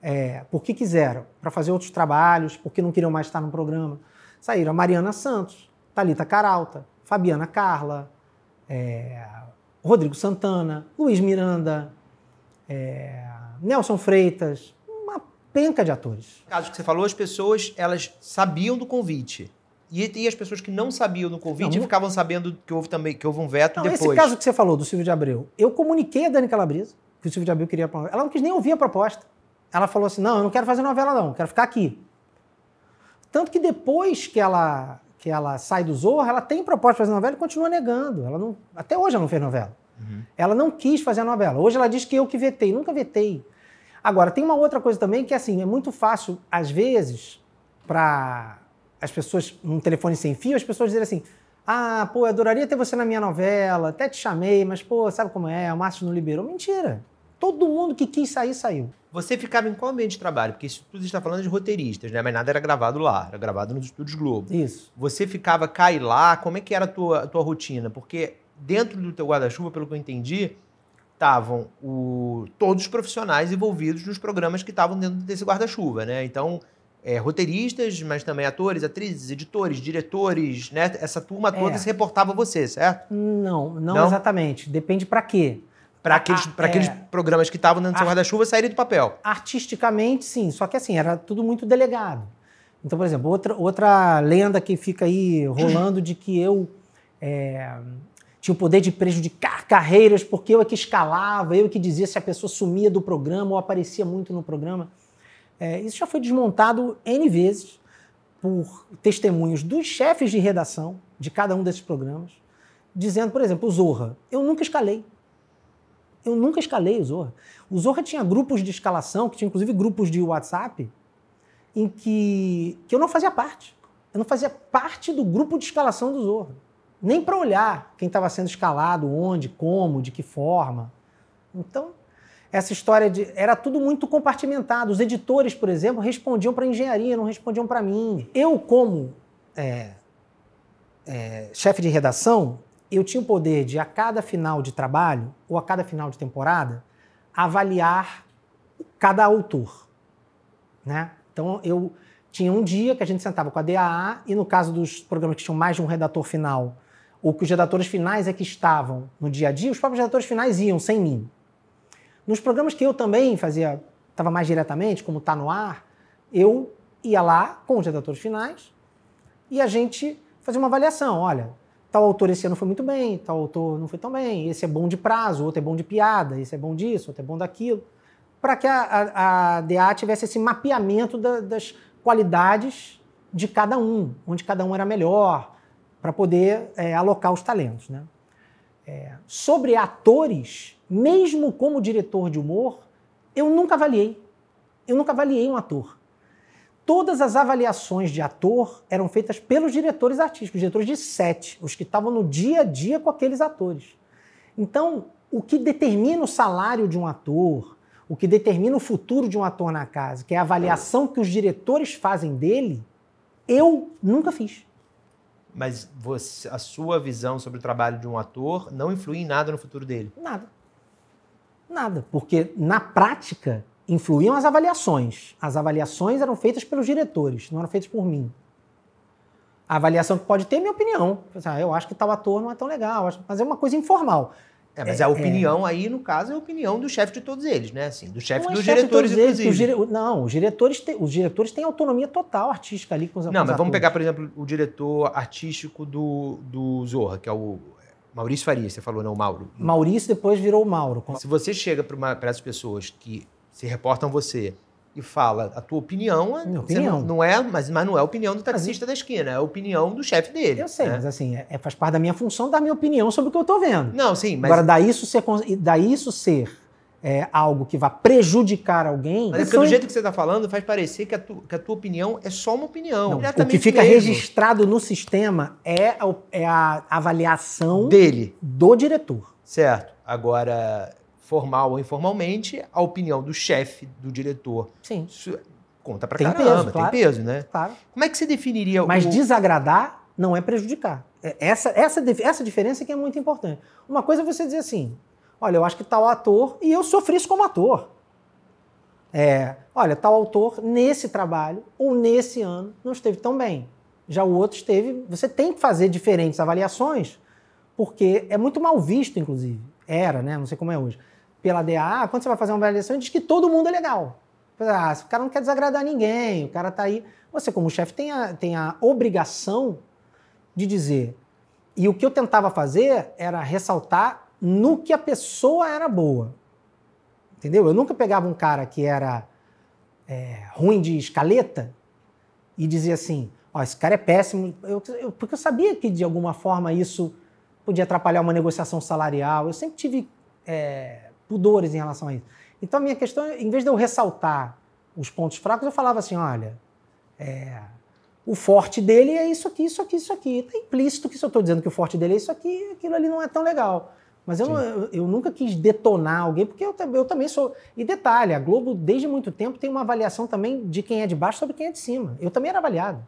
é, porque quiseram, para fazer outros trabalhos, porque não queriam mais estar no programa. Saíram a Mariana Santos, Talita Caralta, Fabiana Carla, é, Rodrigo Santana, Luiz Miranda, é, Nelson Freitas, uma penca de atores. No caso que você falou, as pessoas elas sabiam do convite. E, e as pessoas que não sabiam do convite não, ficavam sabendo que houve também que houve um veto não, depois. Esse caso que você falou do Silvio de Abreu, eu comuniquei a Dani Calabresa que o Silvio de Abreu queria. Ela não quis nem ouvir a proposta. Ela falou assim: não, eu não quero fazer novela, não, eu quero ficar aqui. Tanto que depois que ela, que ela sai do Zorra, ela tem proposta de fazer novela e continua negando. Ela não, até hoje ela não fez novela. Uhum. Ela não quis fazer a novela. Hoje ela diz que eu que vetei. Nunca vetei. Agora, tem uma outra coisa também que, assim, é muito fácil, às vezes, para as pessoas, num telefone sem fio, as pessoas dizerem assim, ah, pô, eu adoraria ter você na minha novela, até te chamei, mas, pô, sabe como é, o Márcio não liberou. Mentira. Todo mundo que quis sair, saiu. Você ficava em qual ambiente de trabalho? Porque isso tudo está falando de roteiristas, né? Mas nada era gravado lá, era gravado nos estúdios Globo. Isso. Você ficava cá e lá, como é que era a tua, a tua rotina? Porque dentro do teu guarda-chuva, pelo que eu entendi, estavam o, todos os profissionais envolvidos nos programas que estavam dentro desse guarda-chuva, né? Então, é, roteiristas, mas também atores, atrizes, editores, diretores, né? Essa turma é. toda é. se reportava a você, certo? Não, não, não? exatamente. Depende para quê. Para aqueles, ah, aqueles é. programas que estavam dentro do seu guarda-chuva saírem do papel. Artisticamente, sim. Só que assim, era tudo muito delegado. Então, por exemplo, outra, outra lenda que fica aí rolando de que eu é, tinha o poder de prejudicar carreiras, porque eu é que escalava, eu é que dizia se a pessoa sumia do programa ou aparecia muito no programa. É, isso já foi desmontado N vezes por testemunhos dos chefes de redação de cada um desses programas, dizendo, por exemplo, o Zorra. Eu nunca escalei. Eu nunca escalei o Zorra. O Zorra tinha grupos de escalação, que tinha inclusive grupos de WhatsApp, em que, que eu não fazia parte. Eu não fazia parte do grupo de escalação do Zorra nem para olhar quem estava sendo escalado, onde, como, de que forma. Então, essa história de. Era tudo muito compartimentado. Os editores, por exemplo, respondiam para engenharia, não respondiam para mim. Eu, como é, é, chefe de redação, eu tinha o poder de, a cada final de trabalho ou a cada final de temporada, avaliar cada autor. Né? Então, eu tinha um dia que a gente sentava com a DAA, e no caso dos programas que tinham mais de um redator final, o que os redatores finais é que estavam no dia a dia, os próprios redatores finais iam sem mim. Nos programas que eu também fazia, estava mais diretamente, como Tá No Ar, eu ia lá com os redatores finais e a gente fazia uma avaliação. Olha, tal autor esse ano foi muito bem, tal autor não foi tão bem, esse é bom de prazo, outro é bom de piada, esse é bom disso, outro é bom daquilo, para que a, a, a, DA tivesse esse mapeamento da, das qualidades de cada um, onde cada um era melhor, para poder é, alocar os talentos. Né? É, sobre atores, mesmo como diretor de humor, eu nunca avaliei. Eu nunca avaliei um ator. Todas as avaliações de ator eram feitas pelos diretores artísticos, diretores de sete, os que estavam no dia a dia com aqueles atores. Então, o que determina o salário de um ator, o que determina o futuro de um ator na casa, que é a avaliação que os diretores fazem dele, eu nunca fiz mas você, a sua visão sobre o trabalho de um ator não influi em nada no futuro dele? Nada. Nada, porque na prática influíam as avaliações. As avaliações eram feitas pelos diretores, não eram feitas por mim. A avaliação que pode ter é minha opinião. Ah, eu acho que tal ator não é tão legal, mas é uma coisa informal. É, mas é, a é. opinião é. aí, no caso, é a opinião do chefe de todos eles, né? Assim, do chefe é dos diretores, eles, inclusive. Dire... Não, os diretores, te... os diretores têm autonomia total artística ali com os Não, mas vamos pegar, por exemplo, o diretor artístico do, do Zorra, que é o Maurício Faria, você falou, não, né? Mauro. Maurício depois virou Mauro. Se você chega para essas pessoas que se reportam você e fala a tua opinião, Minha opinião. Não, não, é, mas, mas não é a opinião do taxista da esquina, é a opinião do chefe dele. Eu sei, né? mas assim, é, é faz parte da minha função dar minha opinião sobre o que eu estou vendo. Não, sim, mas... Agora, daí isso ser, daí isso ser é, algo que vá prejudicar alguém... Mas é porque do é jeito que você está falando, faz parecer que a, tu, que a, tua opinião é só uma opinião. Não, o que fica mesmo. registrado no sistema é a, é a avaliação... Dele. Do diretor. Certo. Agora, formal ou informalmente, a opinião do chefe, do diretor. Sim. Isso conta pra tem caramba, peso, claro. tem peso, né? Claro. Como é que você definiria Mas o... desagradar não é prejudicar. É, essa, essa, essa diferença é que é muito importante. Uma coisa é você dizer assim, olha, eu acho que tal ator, e eu sofri isso como ator. É, olha, tal autor, nesse trabalho ou nesse ano, não esteve tão bem. Já o outro esteve. Você tem que fazer diferentes avaliações, porque é muito mal visto, inclusive. Era, né? Não sei como é hoje pela DA, quando você vai fazer uma avaliação, diz que todo mundo é legal. Ah, o cara não quer desagradar ninguém, o cara está aí. Você, como chefe, tem a, tem a obrigação de dizer. E o que eu tentava fazer era ressaltar no que a pessoa era boa. Entendeu? Eu nunca pegava um cara que era é, ruim de escaleta e dizia assim: Ó, oh, esse cara é péssimo. Eu, eu, porque eu sabia que de alguma forma isso podia atrapalhar uma negociação salarial. Eu sempre tive. É, pudores em relação a isso. Então, a minha questão, em vez de eu ressaltar os pontos fracos, eu falava assim: olha, é, o forte dele é isso aqui, isso aqui, isso aqui. Está implícito que se eu estou dizendo que o forte dele é isso aqui, aquilo ali não é tão legal. Mas eu, eu, eu, nunca quis detonar alguém, porque eu, eu, também sou. E detalhe, a Globo, desde muito tempo, tem uma avaliação também de quem é de baixo sobre quem é de cima. Eu também era avaliado.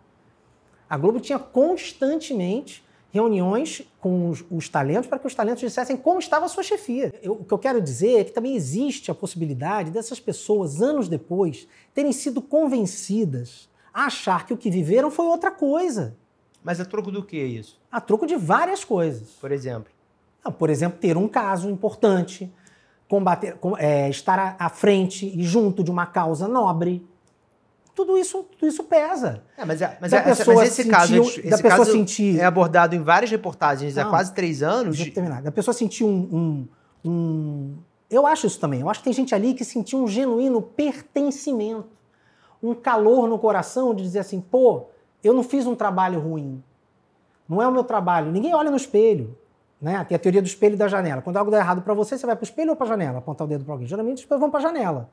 A Globo tinha constantemente reuniões com os, os talentos para que os talentos dissessem como estava a sua chefia. Eu, o que eu quero dizer é que também existe a possibilidade dessas pessoas, anos depois, terem sido convencidas a achar que o que viveram foi outra coisa. Mas a é troco do que é isso? A troco de várias coisas. Por exemplo? por exemplo, ter um caso importante, combater, é, estar à frente e junto de uma causa nobre, tudo isso, tudo isso pesa. É, mas, é, é, é, mas, pessoa mas esse sentiu, caso, esse da pessoa caso sentir, é abordado em várias reportagens não, há quase três anos. Deixa eu terminar. Da pessoa sentir um, um, um, Eu acho isso também. Eu acho que tem gente ali que sentiu um genuíno pertencimento, um calor no coração de dizer assim: pô, eu não fiz um trabalho ruim. Não é o meu trabalho. Ninguém olha no espelho. Né? Tem a teoria do espelho e da janela. Quando algo dá errado para você, você vai para o espelho ou para a janela? Apontar o dedo para alguém. Geralmente os vão para a janela.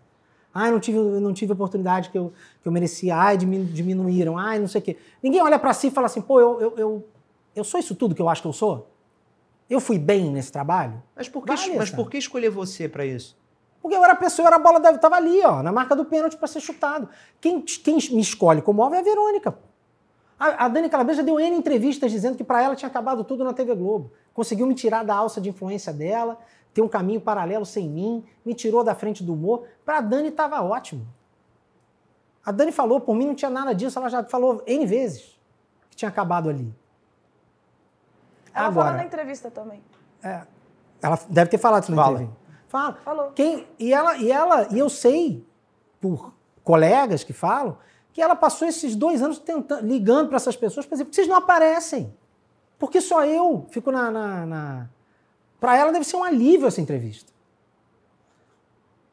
Ah, não tive, não tive oportunidade que eu, que eu merecia. Ah, diminuíram. Ah, não sei o quê. Ninguém olha para si e fala assim, pô, eu, eu, eu, eu sou isso tudo que eu acho que eu sou? Eu fui bem nesse trabalho? Mas por que, mas por que escolher você para isso? Porque eu era a pessoa, eu era a bola, estava ali, ó, na marca do pênalti para ser chutado. Quem, quem me escolhe como alvo é a Verônica. A, a Dani Calabresa deu N entrevistas dizendo que para ela tinha acabado tudo na TV Globo. Conseguiu me tirar da alça de influência dela, ter um caminho paralelo sem mim, me tirou da frente do humor. Para a Dani estava ótimo. A Dani falou, por mim não tinha nada disso, ela já falou N vezes que tinha acabado ali. Ela Agora, falou na entrevista também. É, ela deve ter falado isso na Fala. entrevista. Fala. Falou. Quem, e, ela, e ela, e eu sei, por colegas que falam, que ela passou esses dois anos tentando, ligando para essas pessoas para dizer, vocês não aparecem. Porque só eu fico na, na, na para ela deve ser um alívio essa entrevista.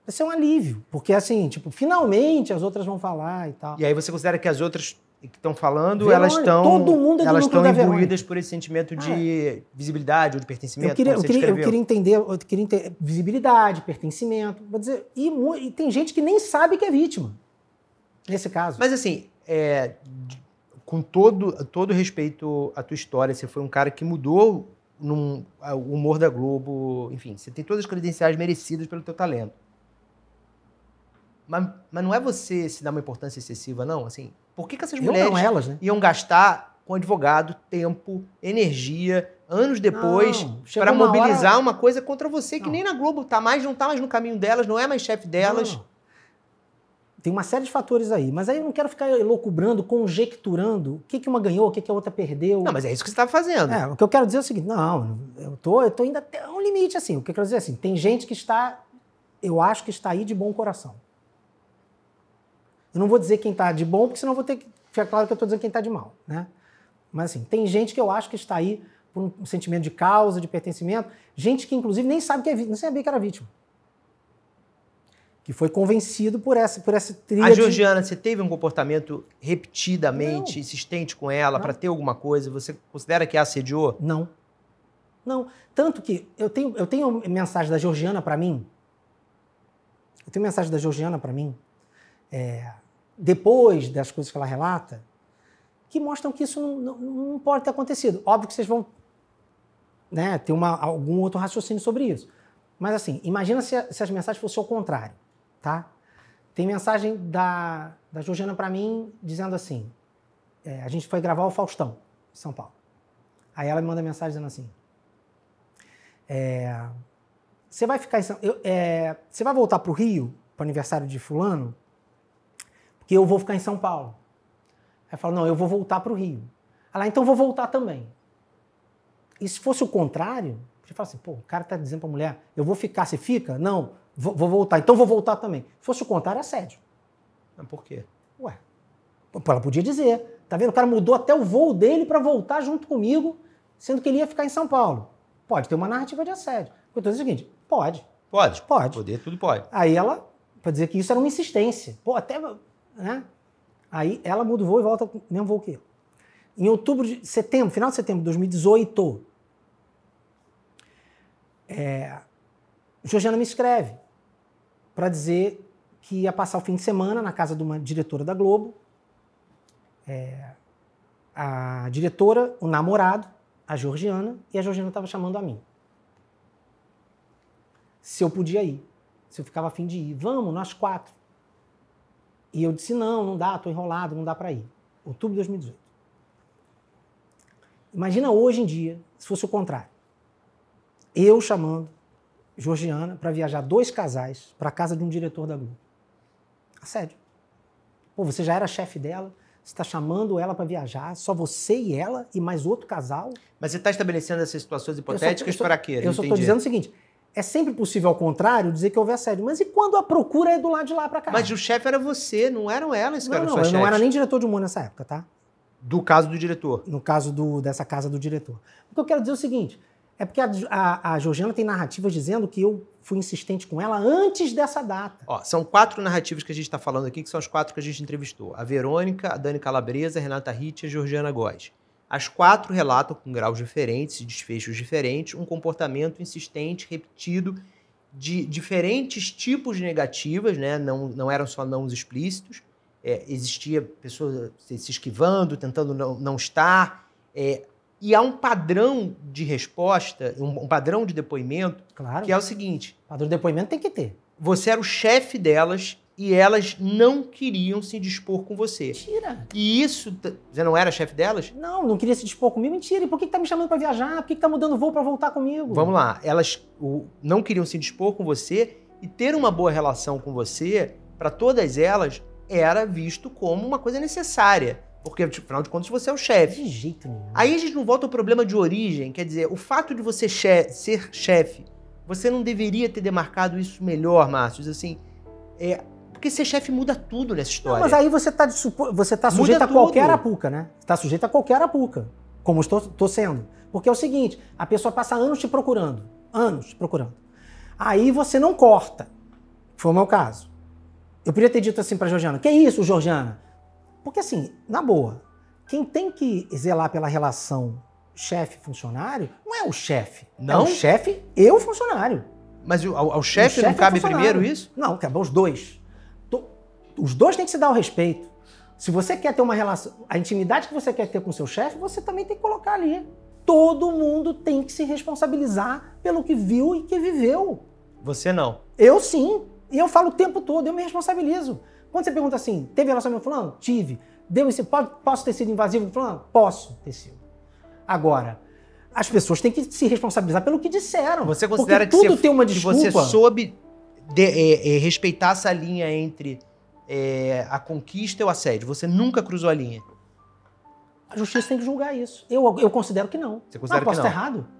Deve ser um alívio, porque assim, tipo, finalmente as outras vão falar e tal. E aí você considera que as outras que estão falando, Verônica, elas estão todo mundo é elas estão imbuídas por esse sentimento de ah. É. visibilidade ou de pertencimento. Eu queria, eu queria, eu queria, entender, eu queria entender visibilidade, pertencimento, vou dizer, e, e, tem gente que nem sabe que é vítima nesse caso. Mas assim, é, com todo todo respeito à tua história, você foi um cara que mudou no ah, o humor da Globo, enfim, você tem todas as credenciais merecidas pelo teu talento. Mas, mas não é você se dar uma importância excessiva, não. Assim, por que, que essas Eu mulheres não, elas, né? iam gastar com advogado tempo, energia, anos depois, para mobilizar hora... uma coisa contra você que não. nem na Globo tá mais, não tá mais no caminho delas, não é mais chefe delas. Não. Tem uma série de fatores aí, mas aí eu não quero ficar elocubrando, conjecturando o que, que uma ganhou, o que, que a outra perdeu. Não, mas é isso que você está fazendo. É, o que eu quero dizer é o seguinte: não, eu tô, eu tô ainda até um limite assim. O que eu quero dizer é assim: tem gente que está, eu acho que está aí de bom coração. Eu não vou dizer quem está de bom, porque senão vou ter que. Fica claro que eu estou dizendo quem está de mal, né? Mas assim, tem gente que eu acho que está aí por um sentimento de causa, de pertencimento, gente que inclusive nem sabe que é vítima, nem sabia que era vítima que foi convencido por essa por essa tríade. A Georgiana, você teve um comportamento repetidamente não. insistente com ela para ter alguma coisa? Você considera que a assediou? Não. Não, tanto que eu tenho eu tenho mensagem da Georgiana para mim. Eu tenho mensagem da Georgiana para mim. É, depois das coisas que ela relata, que mostram que isso não, não, não pode ter acontecido. Óbvio que vocês vão né, ter uma, algum outro raciocínio sobre isso. Mas assim, imagina se, se as mensagens fossem ao contrário tá? Tem mensagem da, da Georgiana para mim dizendo assim: é, a gente foi gravar o Faustão, São Paulo. Aí ela me manda mensagem dizendo assim: é, você vai ficar em São, é, você vai voltar para o Rio para aniversário de fulano? Porque eu vou ficar em São Paulo. Aí eu falo: não, eu vou voltar para o Rio. Ela, ah, então vou voltar também. E se fosse o contrário, você fala assim: pô, o cara tá dizendo para mulher: eu vou ficar, você fica? Não vou, vou voltar, então vou voltar também. Se fosse o contrário, é assédio. Mas por quê? Ué, ela podia dizer. Tá vendo? O cara mudou até o voo dele para voltar junto comigo, sendo que ele ia ficar em São Paulo. Pode ter uma narrativa de assédio. Eu tô é o seguinte, pode. Pode. Pode. Poder, tudo pode. Aí ela, para dizer que isso era uma insistência. Pô, até, né? Aí ela muda o voo e volta com o mesmo voo que eu. Em outubro de setembro, final de setembro de 2018, é, Georgiana me escreve para dizer que ia passar o fim de semana na casa de uma diretora da Globo. É, a diretora, o namorado, a Georgiana, e a Georgiana estava chamando a mim. Se eu podia ir, se eu ficava afim de ir, vamos, nós quatro. E eu disse: não, não dá, estou enrolado, não dá para ir. Outubro de 2018. Imagina hoje em dia, se fosse o contrário. Eu chamando Georgiana para viajar dois casais para a casa de um diretor da Globo. Assédio. Pô, você já era chefe dela, você está chamando ela para viajar, só você e ela e mais outro casal. Mas você está estabelecendo essas situações hipotéticas para quê? Eu só estou dizendo o seguinte: é sempre possível, ao contrário, dizer que houve assédio. Mas e quando a procura é do lado de lá para cá? Mas o chefe era você, não eram elas que não, eram não, sua Não, eu não era nem diretor de humor nessa época, tá? Do caso do diretor. No caso do, dessa casa do diretor. O que eu quero dizer é o seguinte: é porque a, a, a Georgiana tem narrativas dizendo que eu fui insistente com ela antes dessa data. Ó, são quatro narrativas que a gente está falando aqui, que são as quatro que a gente entrevistou: a Verônica, a Dani Calabresa, a Renata Ritt e a Georgiana Góes. As quatro relatam com graus diferentes e desfechos diferentes um comportamento insistente, repetido, de diferentes tipos de negativas, né? não, não eram só não explícitos. É, existia pessoas se esquivando, tentando não, não estar, é, e há um padrão de resposta, um padrão de depoimento, claro. que é o seguinte: padrão de depoimento tem que ter. Você era o chefe delas e elas não queriam se dispor com você. Mentira! E isso. Você não era chefe delas? Não, não queria se dispor comigo. Mentira. E por que, que tá me chamando para viajar? Por que, que tá mudando voo para voltar comigo? Vamos lá. Elas o, não queriam se dispor com você e ter uma boa relação com você, para todas elas, era visto como uma coisa necessária. Porque, tipo, afinal de contas, você é o chefe. De jeito nenhum. Aí a gente não volta ao problema de origem. Quer dizer, o fato de você che ser chefe, você não deveria ter demarcado isso melhor, Márcio. Assim, é, porque ser chefe muda tudo nessa história. Não, mas aí você está você tá sujeito muda a qualquer tudo. arapuca, né? Está sujeito a qualquer arapuca. Como estou, sendo. Porque é o seguinte: a pessoa passa anos te procurando. Anos te procurando. Aí você não corta. Foi o meu caso. Eu podia ter dito assim para Georgiana: Que isso, Georgiana? Porque assim, na boa, quem tem que zelar pela relação chefe-funcionário não é o chefe. É não? É o chefe e o funcionário. Mas o, ao, ao chefe não cabe primeiro isso? Não, cabe os dois. Os dois têm que se dar o respeito. Se você quer ter uma relação, a intimidade que você quer ter com seu chefe, você também tem que colocar ali. Todo mundo tem que se responsabilizar pelo que viu e que viveu. Você não. Eu sim. E eu falo o tempo todo, eu me responsabilizo. Quando você pergunta assim, teve relacionamento com fulano? Tive. Deu esse, pode, posso ter sido invasivo com fulano? Posso ter sido. Agora, as pessoas têm que se responsabilizar pelo que disseram. Você considera que tudo você, tem uma desculpa. Que você soube de, é, é, respeitar essa linha entre é, a conquista e o assédio. Você nunca cruzou a linha. A justiça tem que julgar isso. Eu, eu considero que não. Você considera Mas, que posso não? estar errado.